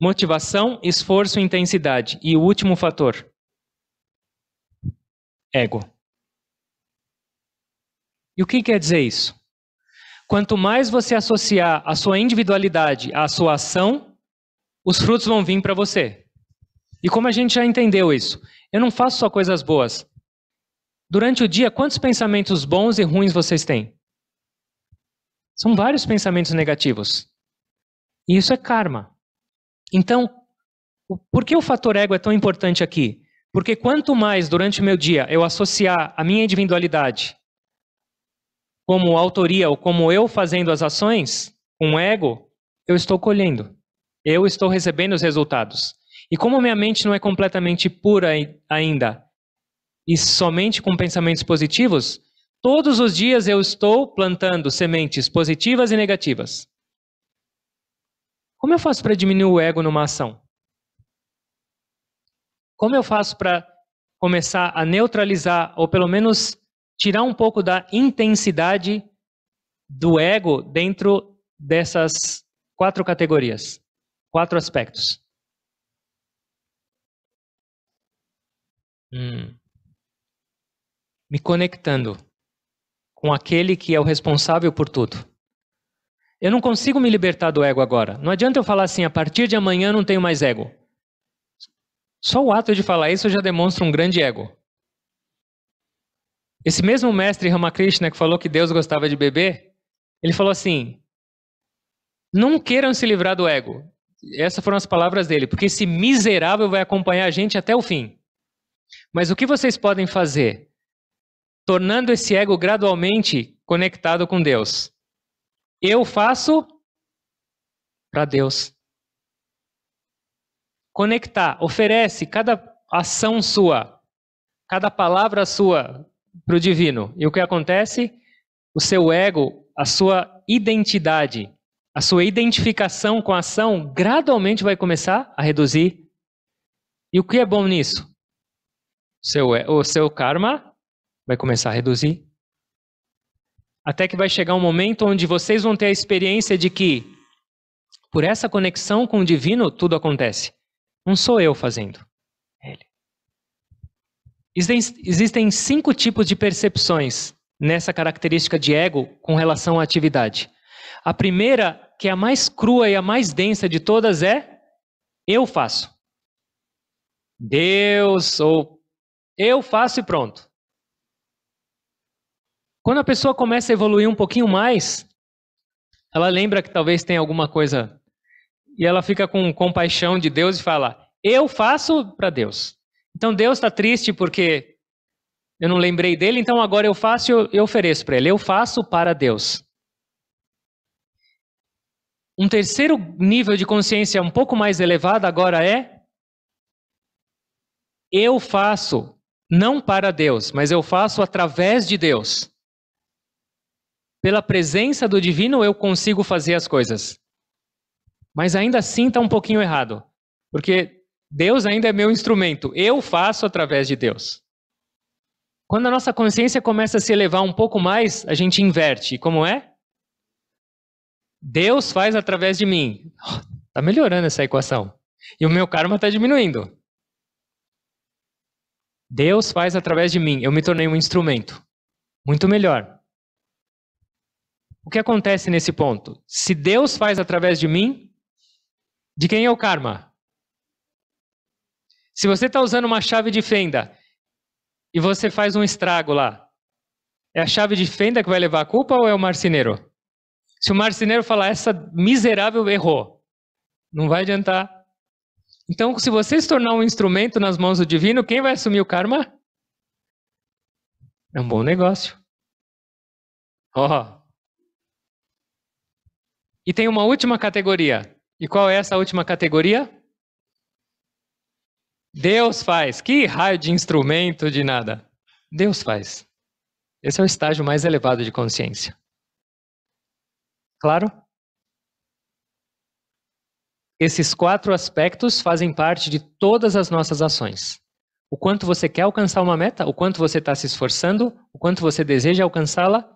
Motivação, esforço intensidade. E o último fator: ego. E o que quer dizer isso? Quanto mais você associar a sua individualidade à sua ação, os frutos vão vir para você. E como a gente já entendeu isso, eu não faço só coisas boas. Durante o dia, quantos pensamentos bons e ruins vocês têm? São vários pensamentos negativos. E isso é karma. Então, por que o fator ego é tão importante aqui? Porque quanto mais durante o meu dia eu associar a minha individualidade como autoria ou como eu fazendo as ações, um ego, eu estou colhendo. Eu estou recebendo os resultados. E como minha mente não é completamente pura ainda, e somente com pensamentos positivos, todos os dias eu estou plantando sementes positivas e negativas. Como eu faço para diminuir o ego numa ação? Como eu faço para começar a neutralizar ou pelo menos tirar um pouco da intensidade do ego dentro dessas quatro categorias, quatro aspectos? Hum. Me conectando com aquele que é o responsável por tudo. Eu não consigo me libertar do ego agora. Não adianta eu falar assim, a partir de amanhã não tenho mais ego. Só o ato de falar isso já demonstra um grande ego. Esse mesmo mestre Ramakrishna que falou que Deus gostava de beber, ele falou assim: Não queiram se livrar do ego. Essas foram as palavras dele, porque esse miserável vai acompanhar a gente até o fim. Mas o que vocês podem fazer? Tornando esse ego gradualmente conectado com Deus. Eu faço para Deus. Conectar, oferece cada ação sua, cada palavra sua para o divino. E o que acontece? O seu ego, a sua identidade, a sua identificação com a ação gradualmente vai começar a reduzir. E o que é bom nisso? seu, o seu karma vai começar a reduzir. Até que vai chegar um momento onde vocês vão ter a experiência de que, por essa conexão com o divino, tudo acontece. Não sou eu fazendo. Ele. Existem cinco tipos de percepções nessa característica de ego com relação à atividade. A primeira, que é a mais crua e a mais densa de todas, é eu faço. Deus ou eu faço e pronto. Quando a pessoa começa a evoluir um pouquinho mais, ela lembra que talvez tenha alguma coisa e ela fica com compaixão de Deus e fala: Eu faço para Deus. Então Deus está triste porque eu não lembrei dele, então agora eu faço e eu ofereço para ele. Eu faço para Deus. Um terceiro nível de consciência um pouco mais elevado agora é: Eu faço não para Deus, mas eu faço através de Deus. Pela presença do divino eu consigo fazer as coisas. Mas ainda assim está um pouquinho errado, porque Deus ainda é meu instrumento, eu faço através de Deus. Quando a nossa consciência começa a se elevar um pouco mais, a gente inverte. Como é? Deus faz através de mim. Está melhorando essa equação. E o meu karma está diminuindo. Deus faz através de mim, eu me tornei um instrumento. Muito melhor. O que acontece nesse ponto? Se Deus faz através de mim, de quem é o karma? Se você está usando uma chave de fenda e você faz um estrago lá, é a chave de fenda que vai levar a culpa ou é o marceneiro? Se o marceneiro falar, essa miserável errou, não vai adiantar então, se você se tornar um instrumento nas mãos do divino, quem vai assumir o karma? É um bom negócio. Ó. Oh. E tem uma última categoria. E qual é essa última categoria? Deus faz. Que raio de instrumento de nada. Deus faz. Esse é o estágio mais elevado de consciência. Claro? Esses quatro aspectos fazem parte de todas as nossas ações. O quanto você quer alcançar uma meta, o quanto você está se esforçando, o quanto você deseja alcançá-la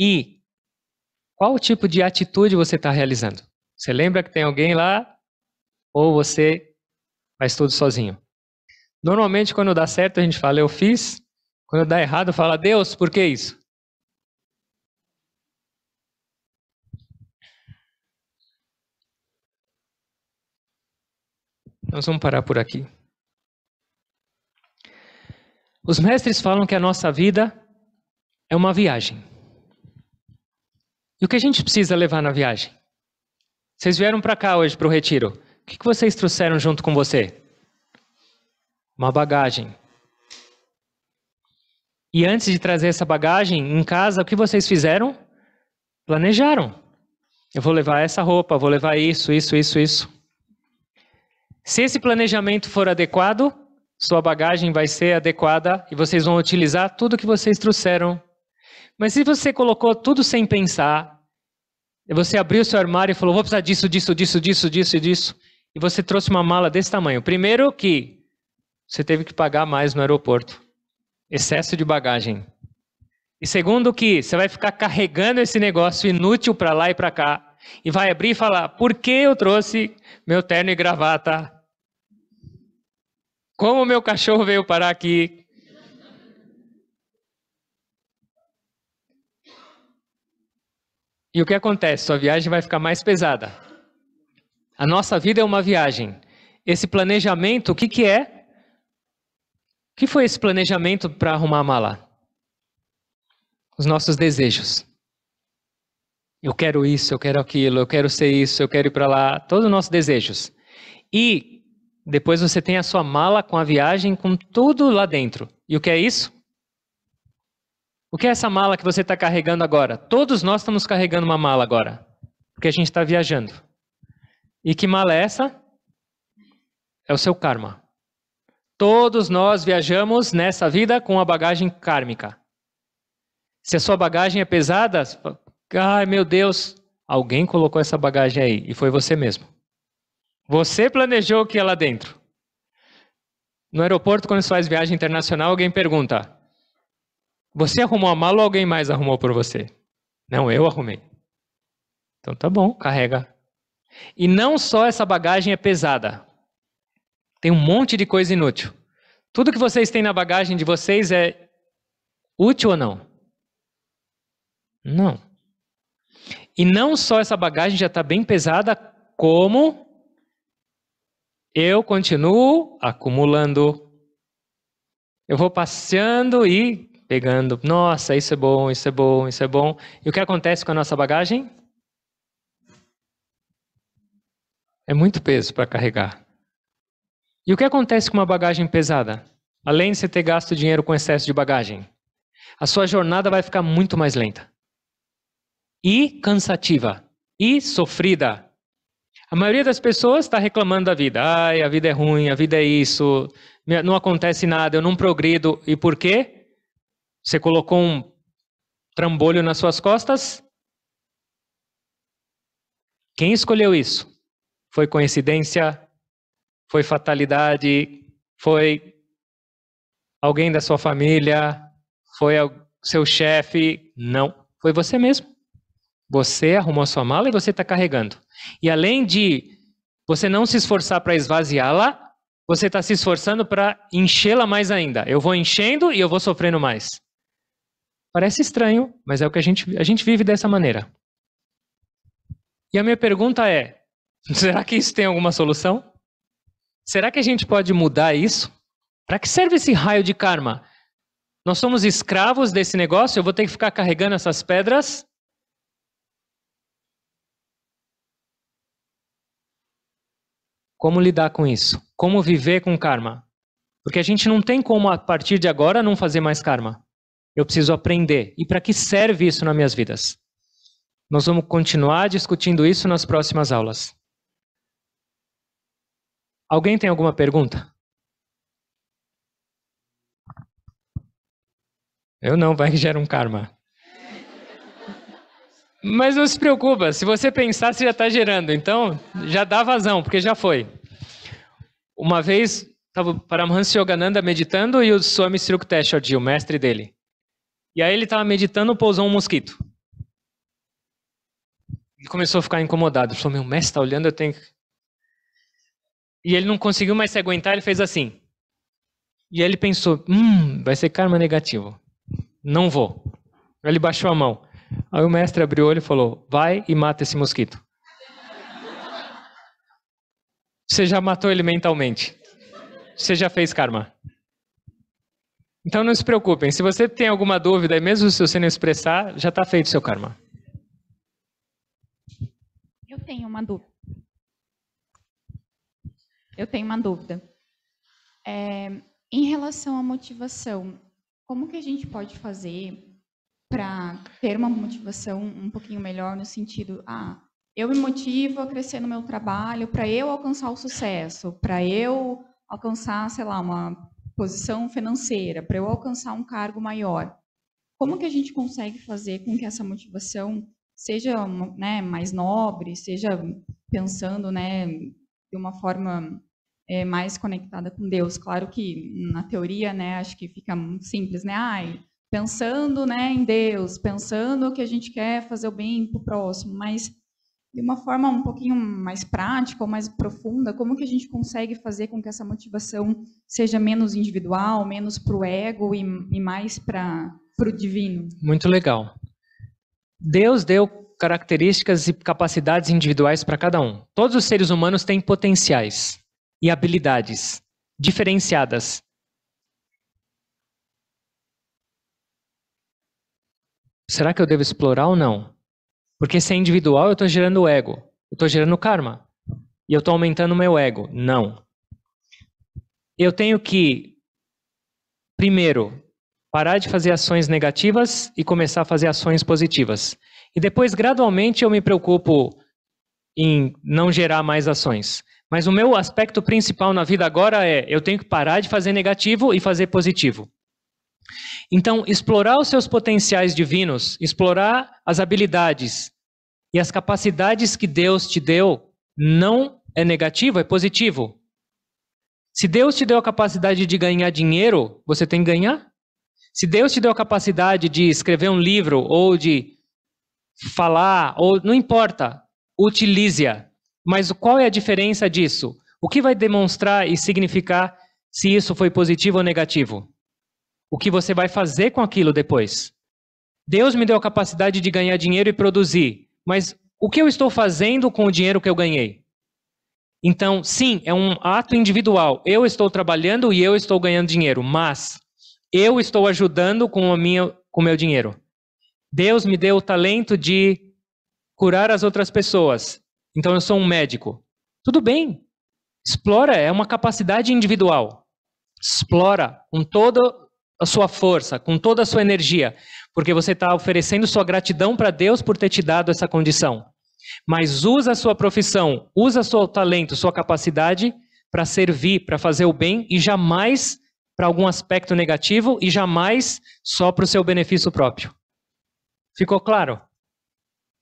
e qual tipo de atitude você está realizando. Você lembra que tem alguém lá ou você faz tudo sozinho? Normalmente, quando dá certo, a gente fala, eu fiz. Quando dá errado, fala, Deus, por que isso? Nós vamos parar por aqui. Os mestres falam que a nossa vida é uma viagem. E o que a gente precisa levar na viagem? Vocês vieram para cá hoje para o retiro. O que vocês trouxeram junto com você? Uma bagagem. E antes de trazer essa bagagem em casa, o que vocês fizeram? Planejaram. Eu vou levar essa roupa, vou levar isso, isso, isso, isso. Se esse planejamento for adequado, sua bagagem vai ser adequada e vocês vão utilizar tudo que vocês trouxeram. Mas se você colocou tudo sem pensar, você abriu seu armário e falou: vou precisar disso, disso, disso, disso, disso e disso, e você trouxe uma mala desse tamanho. Primeiro que você teve que pagar mais no aeroporto. Excesso de bagagem. E segundo que você vai ficar carregando esse negócio inútil para lá e para cá. E vai abrir e falar, por que eu trouxe meu terno e gravata como meu cachorro veio parar aqui? E o que acontece? Sua viagem vai ficar mais pesada. A nossa vida é uma viagem. Esse planejamento, o que, que é? O que foi esse planejamento para arrumar a mala? Os nossos desejos. Eu quero isso, eu quero aquilo, eu quero ser isso, eu quero ir para lá. Todos os nossos desejos. E depois você tem a sua mala com a viagem, com tudo lá dentro. E o que é isso? O que é essa mala que você está carregando agora? Todos nós estamos carregando uma mala agora, porque a gente está viajando. E que mala é essa? É o seu karma. Todos nós viajamos nessa vida com a bagagem kármica. Se a sua bagagem é pesada, ai meu Deus, alguém colocou essa bagagem aí e foi você mesmo. Você planejou o que é lá dentro. No aeroporto, quando se faz viagem internacional, alguém pergunta: Você arrumou a mala ou alguém mais arrumou por você? Não, eu arrumei. Então tá bom, carrega. E não só essa bagagem é pesada. Tem um monte de coisa inútil. Tudo que vocês têm na bagagem de vocês é útil ou não? Não. E não só essa bagagem já está bem pesada, como eu continuo acumulando. Eu vou passeando e pegando. Nossa, isso é bom, isso é bom, isso é bom. E o que acontece com a nossa bagagem? É muito peso para carregar. E o que acontece com uma bagagem pesada? Além de você ter gasto dinheiro com excesso de bagagem, a sua jornada vai ficar muito mais lenta. E cansativa. E sofrida. A maioria das pessoas está reclamando da vida. Ai, a vida é ruim, a vida é isso, não acontece nada, eu não progrido. E por quê? Você colocou um trambolho nas suas costas? Quem escolheu isso? Foi coincidência? Foi fatalidade? Foi alguém da sua família? Foi seu chefe? Não. Foi você mesmo. Você arrumou sua mala e você está carregando. E além de você não se esforçar para esvaziá-la, você está se esforçando para enchê-la mais ainda. Eu vou enchendo e eu vou sofrendo mais. Parece estranho, mas é o que a gente, a gente vive dessa maneira. E a minha pergunta é: *laughs* será que isso tem alguma solução? Será que a gente pode mudar isso? Para que serve esse raio de karma? Nós somos escravos desse negócio, eu vou ter que ficar carregando essas pedras Como lidar com isso? Como viver com karma? Porque a gente não tem como, a partir de agora, não fazer mais karma. Eu preciso aprender. E para que serve isso nas minhas vidas? Nós vamos continuar discutindo isso nas próximas aulas. Alguém tem alguma pergunta? Eu não, vai que *laughs* gera um karma. Mas não se preocupa, se você pensar, você já está gerando. Então, já dá vazão, porque já foi. Uma vez, estava Paramahansa Yogananda meditando e o Swami Srukteshwarji, o mestre dele. E aí ele estava meditando, pousou um mosquito. Ele começou a ficar incomodado. Ele falou, meu mestre está olhando, eu tenho que... E ele não conseguiu mais se aguentar, ele fez assim. E aí ele pensou, hum, vai ser karma negativo. Não vou. Ele baixou a mão. Aí o mestre abriu o olho e falou: Vai e mata esse mosquito. Você já matou ele mentalmente. Você já fez karma. Então não se preocupem. Se você tem alguma dúvida, e mesmo se você não expressar, já está feito o seu karma. Eu tenho uma dúvida. Eu tenho uma dúvida. É, em relação à motivação, como que a gente pode fazer para ter uma motivação um pouquinho melhor no sentido, ah, eu me motivo a crescer no meu trabalho para eu alcançar o sucesso, para eu alcançar, sei lá, uma posição financeira, para eu alcançar um cargo maior. Como que a gente consegue fazer com que essa motivação seja né, mais nobre, seja pensando né, de uma forma é, mais conectada com Deus? Claro que na teoria, né, acho que fica simples, né? Ai, pensando né, em Deus, pensando que a gente quer fazer o bem para o próximo, mas de uma forma um pouquinho mais prática ou mais profunda, como que a gente consegue fazer com que essa motivação seja menos individual, menos para o ego e, e mais para o divino? Muito legal. Deus deu características e capacidades individuais para cada um. Todos os seres humanos têm potenciais e habilidades diferenciadas será que eu devo explorar ou não? Porque se é individual, eu estou gerando ego, eu estou gerando karma, e eu estou aumentando meu ego. Não. Eu tenho que, primeiro, parar de fazer ações negativas e começar a fazer ações positivas. E depois, gradualmente, eu me preocupo em não gerar mais ações. Mas o meu aspecto principal na vida agora é: eu tenho que parar de fazer negativo e fazer positivo. Então, explorar os seus potenciais divinos, explorar as habilidades e as capacidades que Deus te deu, não é negativo, é positivo. Se Deus te deu a capacidade de ganhar dinheiro, você tem que ganhar. Se Deus te deu a capacidade de escrever um livro ou de falar, ou não importa, utilize-a. Mas qual é a diferença disso? O que vai demonstrar e significar se isso foi positivo ou negativo? o que você vai fazer com aquilo depois. Deus me deu a capacidade de ganhar dinheiro e produzir, mas o que eu estou fazendo com o dinheiro que eu ganhei? Então, sim, é um ato individual. Eu estou trabalhando e eu estou ganhando dinheiro, mas eu estou ajudando com o com meu dinheiro. Deus me deu o talento de curar as outras pessoas. Então eu sou um médico. Tudo bem. Explora, é uma capacidade individual. Explora com todo a sua força, com toda a sua energia, porque você está oferecendo sua gratidão para Deus por ter te dado essa condição. Mas usa a sua profissão, usa seu talento, sua capacidade para servir, para fazer o bem e jamais para algum aspecto negativo e jamais só para o seu benefício próprio. Ficou claro?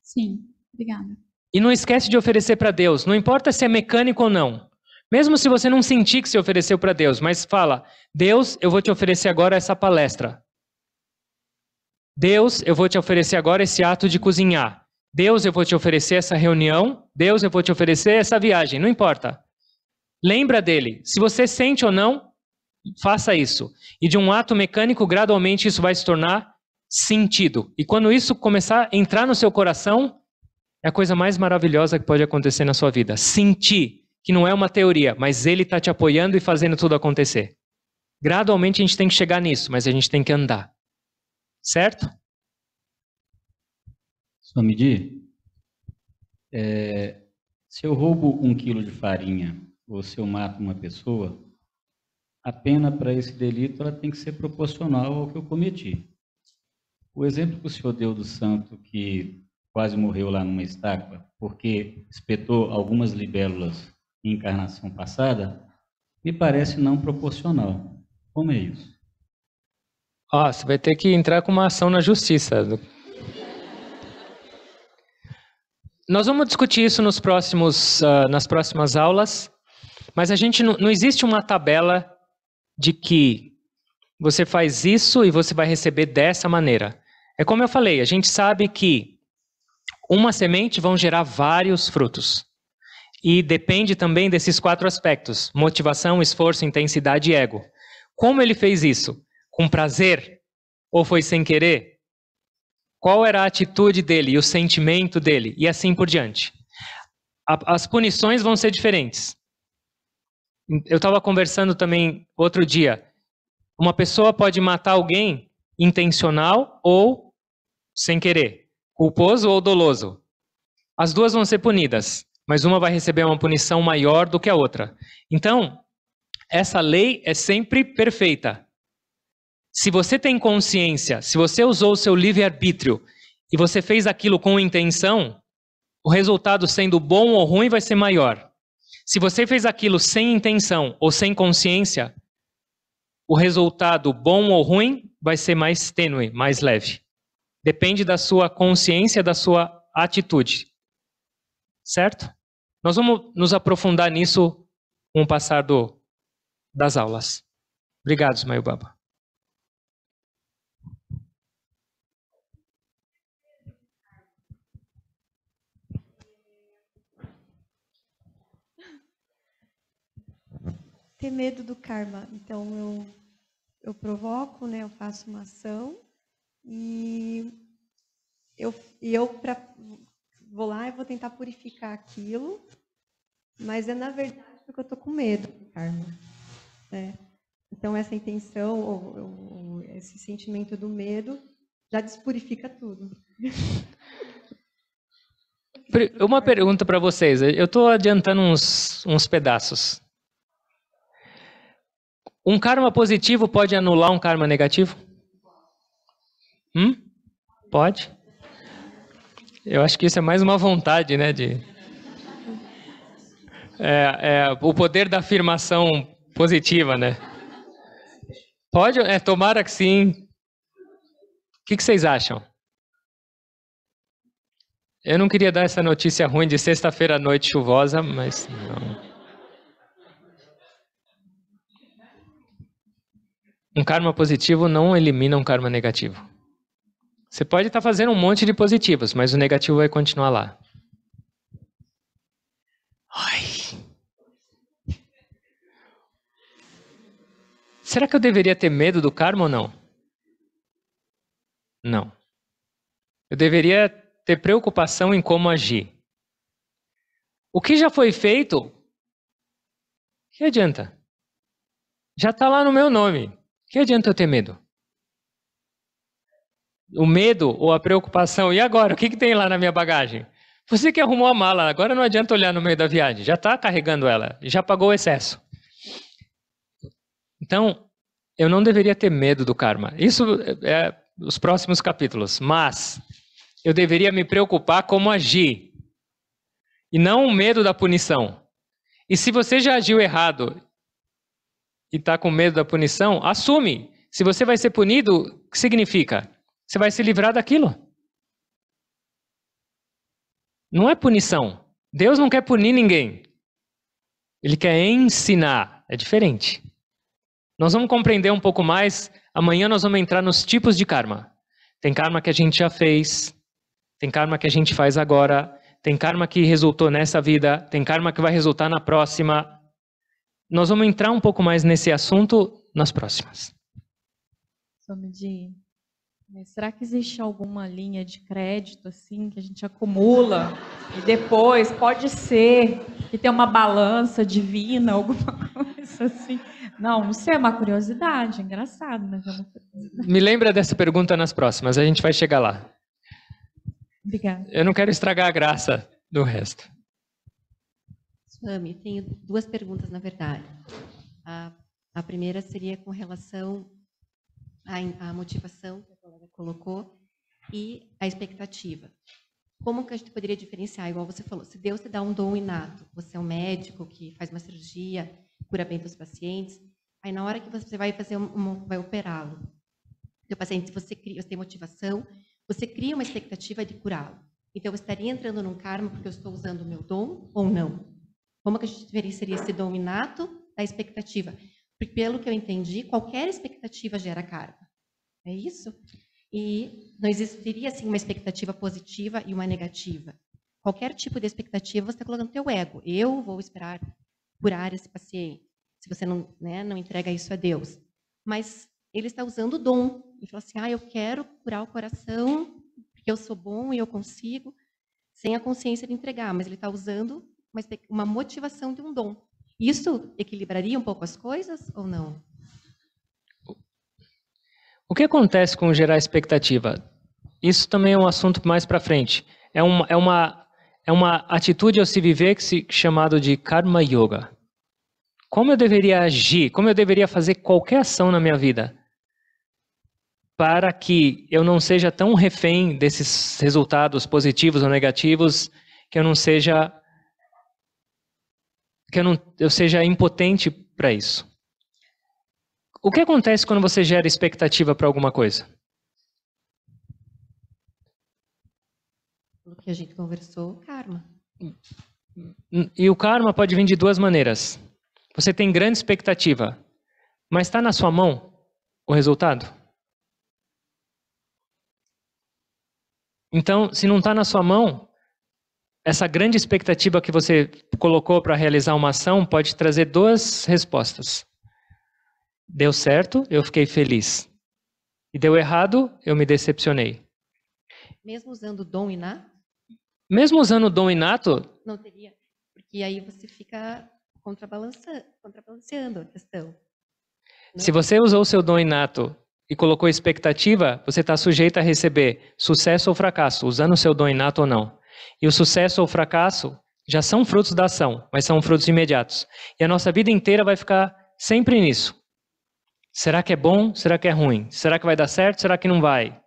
Sim, obrigada. E não esquece de oferecer para Deus, não importa se é mecânico ou não. Mesmo se você não sentir que se ofereceu para Deus, mas fala: Deus, eu vou te oferecer agora essa palestra. Deus, eu vou te oferecer agora esse ato de cozinhar. Deus, eu vou te oferecer essa reunião. Deus, eu vou te oferecer essa viagem. Não importa. Lembra dele. Se você sente ou não, faça isso. E de um ato mecânico, gradualmente isso vai se tornar sentido. E quando isso começar a entrar no seu coração, é a coisa mais maravilhosa que pode acontecer na sua vida. Sentir que não é uma teoria, mas ele está te apoiando e fazendo tudo acontecer. Gradualmente a gente tem que chegar nisso, mas a gente tem que andar. Certo? Swamiji, é, se eu roubo um quilo de farinha ou se eu mato uma pessoa, a pena para esse delito ela tem que ser proporcional ao que eu cometi. O exemplo que o senhor deu do santo que quase morreu lá numa estátua porque espetou algumas libélulas encarnação passada, me parece não proporcional. Como é isso? Ah, você vai ter que entrar com uma ação na justiça. Nós vamos discutir isso nos próximos, uh, nas próximas aulas, mas a gente não, não existe uma tabela de que você faz isso e você vai receber dessa maneira. É como eu falei, a gente sabe que uma semente vão gerar vários frutos. E depende também desses quatro aspectos: motivação, esforço, intensidade e ego. Como ele fez isso? Com prazer? Ou foi sem querer? Qual era a atitude dele e o sentimento dele? E assim por diante. A, as punições vão ser diferentes. Eu estava conversando também outro dia. Uma pessoa pode matar alguém intencional ou sem querer, culposo ou doloso. As duas vão ser punidas mas uma vai receber uma punição maior do que a outra. Então, essa lei é sempre perfeita. Se você tem consciência, se você usou o seu livre-arbítrio e você fez aquilo com intenção, o resultado sendo bom ou ruim vai ser maior. Se você fez aquilo sem intenção ou sem consciência, o resultado bom ou ruim vai ser mais tênue, mais leve. Depende da sua consciência, da sua atitude. Certo? Nós vamos nos aprofundar nisso com o passar do, das aulas. Obrigado, Ismael Baba. Ter medo do karma. Então, eu, eu provoco, né? eu faço uma ação e eu, eu pra, vou lá e vou tentar purificar aquilo mas é, na verdade, porque eu estou com medo, Karma. É. Então, essa intenção, ou, ou, esse sentimento do medo, já despurifica tudo. *laughs* Uma pergunta para vocês. Eu estou adiantando uns, uns pedaços. Um karma positivo pode anular um karma negativo? Hum? Pode? Eu acho que isso é mais uma vontade, né? De... É, é, o poder da afirmação positiva, né? Pode? É, tomara que sim. O que, que vocês acham? Eu não queria dar essa notícia ruim de sexta-feira à noite chuvosa, mas não. Um karma positivo não elimina um karma negativo. Você pode estar fazendo um monte de positivos, mas o negativo vai continuar lá. Ai. Será que eu deveria ter medo do karma ou não? Não. Eu deveria ter preocupação em como agir. O que já foi feito, que adianta? Já está lá no meu nome. Que adianta eu ter medo? O medo ou a preocupação, e agora? O que, que tem lá na minha bagagem? Você que arrumou a mala, agora não adianta olhar no meio da viagem, já está carregando ela, já pagou o excesso. Então, eu não deveria ter medo do karma. Isso é, é os próximos capítulos. Mas eu deveria me preocupar como agir. E não o medo da punição. E se você já agiu errado e está com medo da punição, assume. Se você vai ser punido, o que significa? Você vai se livrar daquilo. Não é punição. Deus não quer punir ninguém. Ele quer ensinar. É diferente. Nós vamos compreender um pouco mais. Amanhã nós vamos entrar nos tipos de karma. Tem karma que a gente já fez, tem karma que a gente faz agora, tem karma que resultou nessa vida, tem karma que vai resultar na próxima. Nós vamos entrar um pouco mais nesse assunto nas próximas. Somedi, será que existe alguma linha de crédito assim que a gente acumula e depois pode ser que tem uma balança divina, alguma *laughs* coisa assim? Não, não sei, é uma curiosidade, engraçado, mas é uma curiosidade. Me lembra dessa pergunta nas próximas, a gente vai chegar lá. Obrigada. Eu não quero estragar a graça do resto. Swami, tenho duas perguntas, na verdade. A, a primeira seria com relação à, à motivação que a colega colocou e à expectativa. Como que a gente poderia diferenciar? Igual você falou, se Deus te dá um dom inato, você é um médico que faz uma cirurgia, cura bem dos pacientes, Aí na hora que você vai fazer vai operá-lo, seu paciente, você cria, você tem motivação, você cria uma expectativa de curá-lo. Então eu estaria entrando num karma porque eu estou usando o meu dom ou não? Como que a gente diferenciaria esse dom inato da expectativa? Porque pelo que eu entendi, qualquer expectativa gera karma. É isso? E não existiria assim uma expectativa positiva e uma negativa. Qualquer tipo de expectativa você está colocando no teu ego. Eu vou esperar curar esse paciente se você não, né, não entrega isso a Deus. Mas ele está usando o dom. E fala assim: ah, eu quero curar o coração, porque eu sou bom e eu consigo, sem a consciência de entregar. Mas ele está usando uma, uma motivação de um dom. Isso equilibraria um pouco as coisas ou não? O que acontece com gerar expectativa? Isso também é um assunto mais para frente. É uma, é, uma, é uma atitude ao se viver que se, chamado de karma yoga. Como eu deveria agir? Como eu deveria fazer qualquer ação na minha vida? Para que eu não seja tão refém desses resultados positivos ou negativos, que eu não seja que eu não eu seja impotente para isso. O que acontece quando você gera expectativa para alguma coisa? Pelo que a gente conversou, karma. Hum, hum. E o karma pode vir de duas maneiras. Você tem grande expectativa, mas está na sua mão o resultado? Então, se não está na sua mão, essa grande expectativa que você colocou para realizar uma ação pode trazer duas respostas. Deu certo, eu fiquei feliz. E deu errado, eu me decepcionei. Mesmo usando dom inato? Mesmo usando dom inato? Não teria, porque aí você fica contrabalanceando a questão. Né? Se você usou seu dom inato e colocou expectativa, você está sujeito a receber sucesso ou fracasso, usando seu dom inato ou não. E o sucesso ou fracasso já são frutos da ação, mas são frutos imediatos. E a nossa vida inteira vai ficar sempre nisso. Será que é bom? Será que é ruim? Será que vai dar certo? Será que não vai?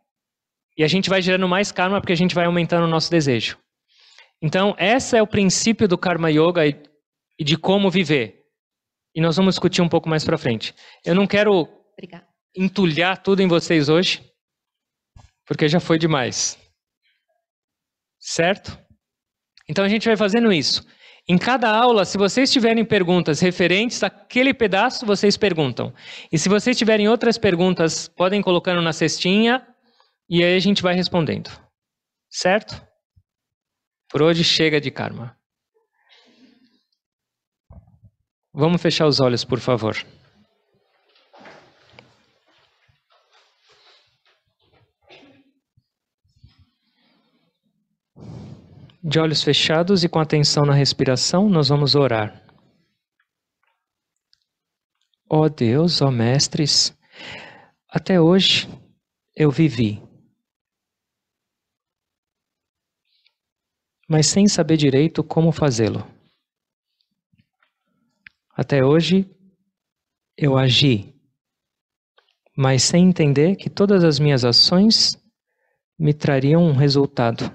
E a gente vai gerando mais karma porque a gente vai aumentando o nosso desejo. Então, esse é o princípio do Karma Yoga e de como viver. E nós vamos discutir um pouco mais para frente. Eu não quero Obrigada. entulhar tudo em vocês hoje, porque já foi demais. Certo? Então a gente vai fazendo isso. Em cada aula, se vocês tiverem perguntas referentes àquele pedaço, vocês perguntam. E se vocês tiverem outras perguntas, podem colocando na cestinha e aí a gente vai respondendo. Certo? Por hoje chega de karma. Vamos fechar os olhos, por favor. De olhos fechados e com atenção na respiração, nós vamos orar. Ó oh Deus, ó oh mestres, até hoje eu vivi. Mas sem saber direito como fazê-lo. Até hoje eu agi, mas sem entender que todas as minhas ações me trariam um resultado.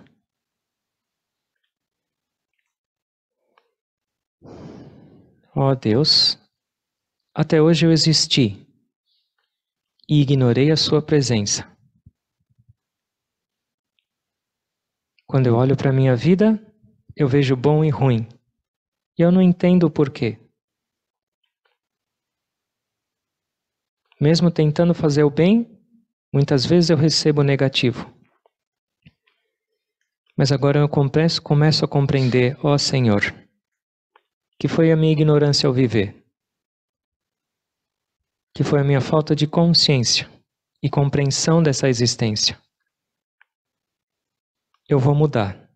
Ó oh Deus, até hoje eu existi e ignorei a Sua presença. Quando eu olho para a minha vida, eu vejo bom e ruim, e eu não entendo o porquê. Mesmo tentando fazer o bem, muitas vezes eu recebo o negativo. Mas agora eu começo a compreender, ó Senhor, que foi a minha ignorância ao viver, que foi a minha falta de consciência e compreensão dessa existência. Eu vou mudar.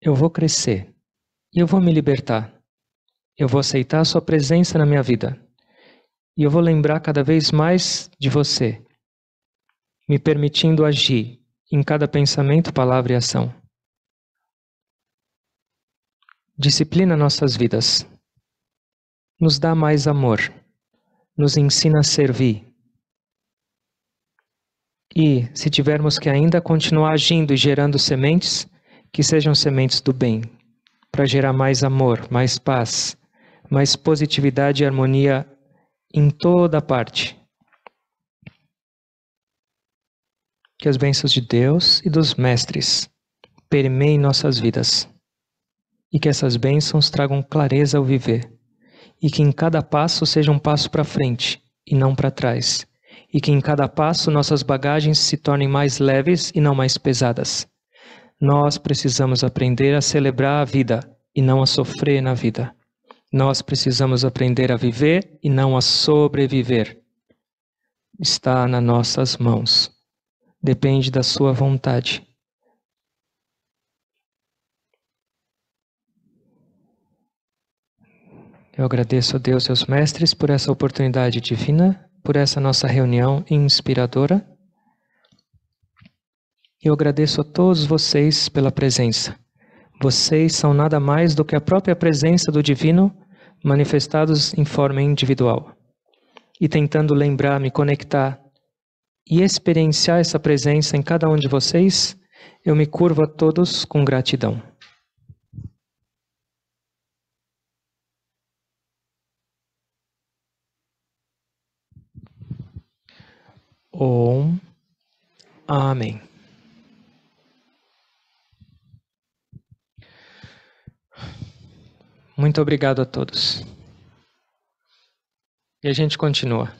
Eu vou crescer. E eu vou me libertar. Eu vou aceitar a Sua presença na minha vida. E eu vou lembrar cada vez mais de você, me permitindo agir em cada pensamento, palavra e ação. Disciplina nossas vidas. Nos dá mais amor. Nos ensina a servir. E, se tivermos que ainda continuar agindo e gerando sementes, que sejam sementes do bem, para gerar mais amor, mais paz, mais positividade e harmonia em toda parte. Que as bênçãos de Deus e dos mestres permeiem nossas vidas e que essas bênçãos tragam clareza ao viver e que em cada passo seja um passo para frente e não para trás e que em cada passo nossas bagagens se tornem mais leves e não mais pesadas. Nós precisamos aprender a celebrar a vida e não a sofrer na vida. Nós precisamos aprender a viver e não a sobreviver. Está nas nossas mãos. Depende da sua vontade. Eu agradeço a Deus e aos mestres por essa oportunidade divina, por essa nossa reunião inspiradora. Eu agradeço a todos vocês pela presença. Vocês são nada mais do que a própria presença do divino manifestados em forma individual. E tentando lembrar, me conectar e experienciar essa presença em cada um de vocês, eu me curvo a todos com gratidão. Om. Amém. Muito obrigado a todos. E a gente continua.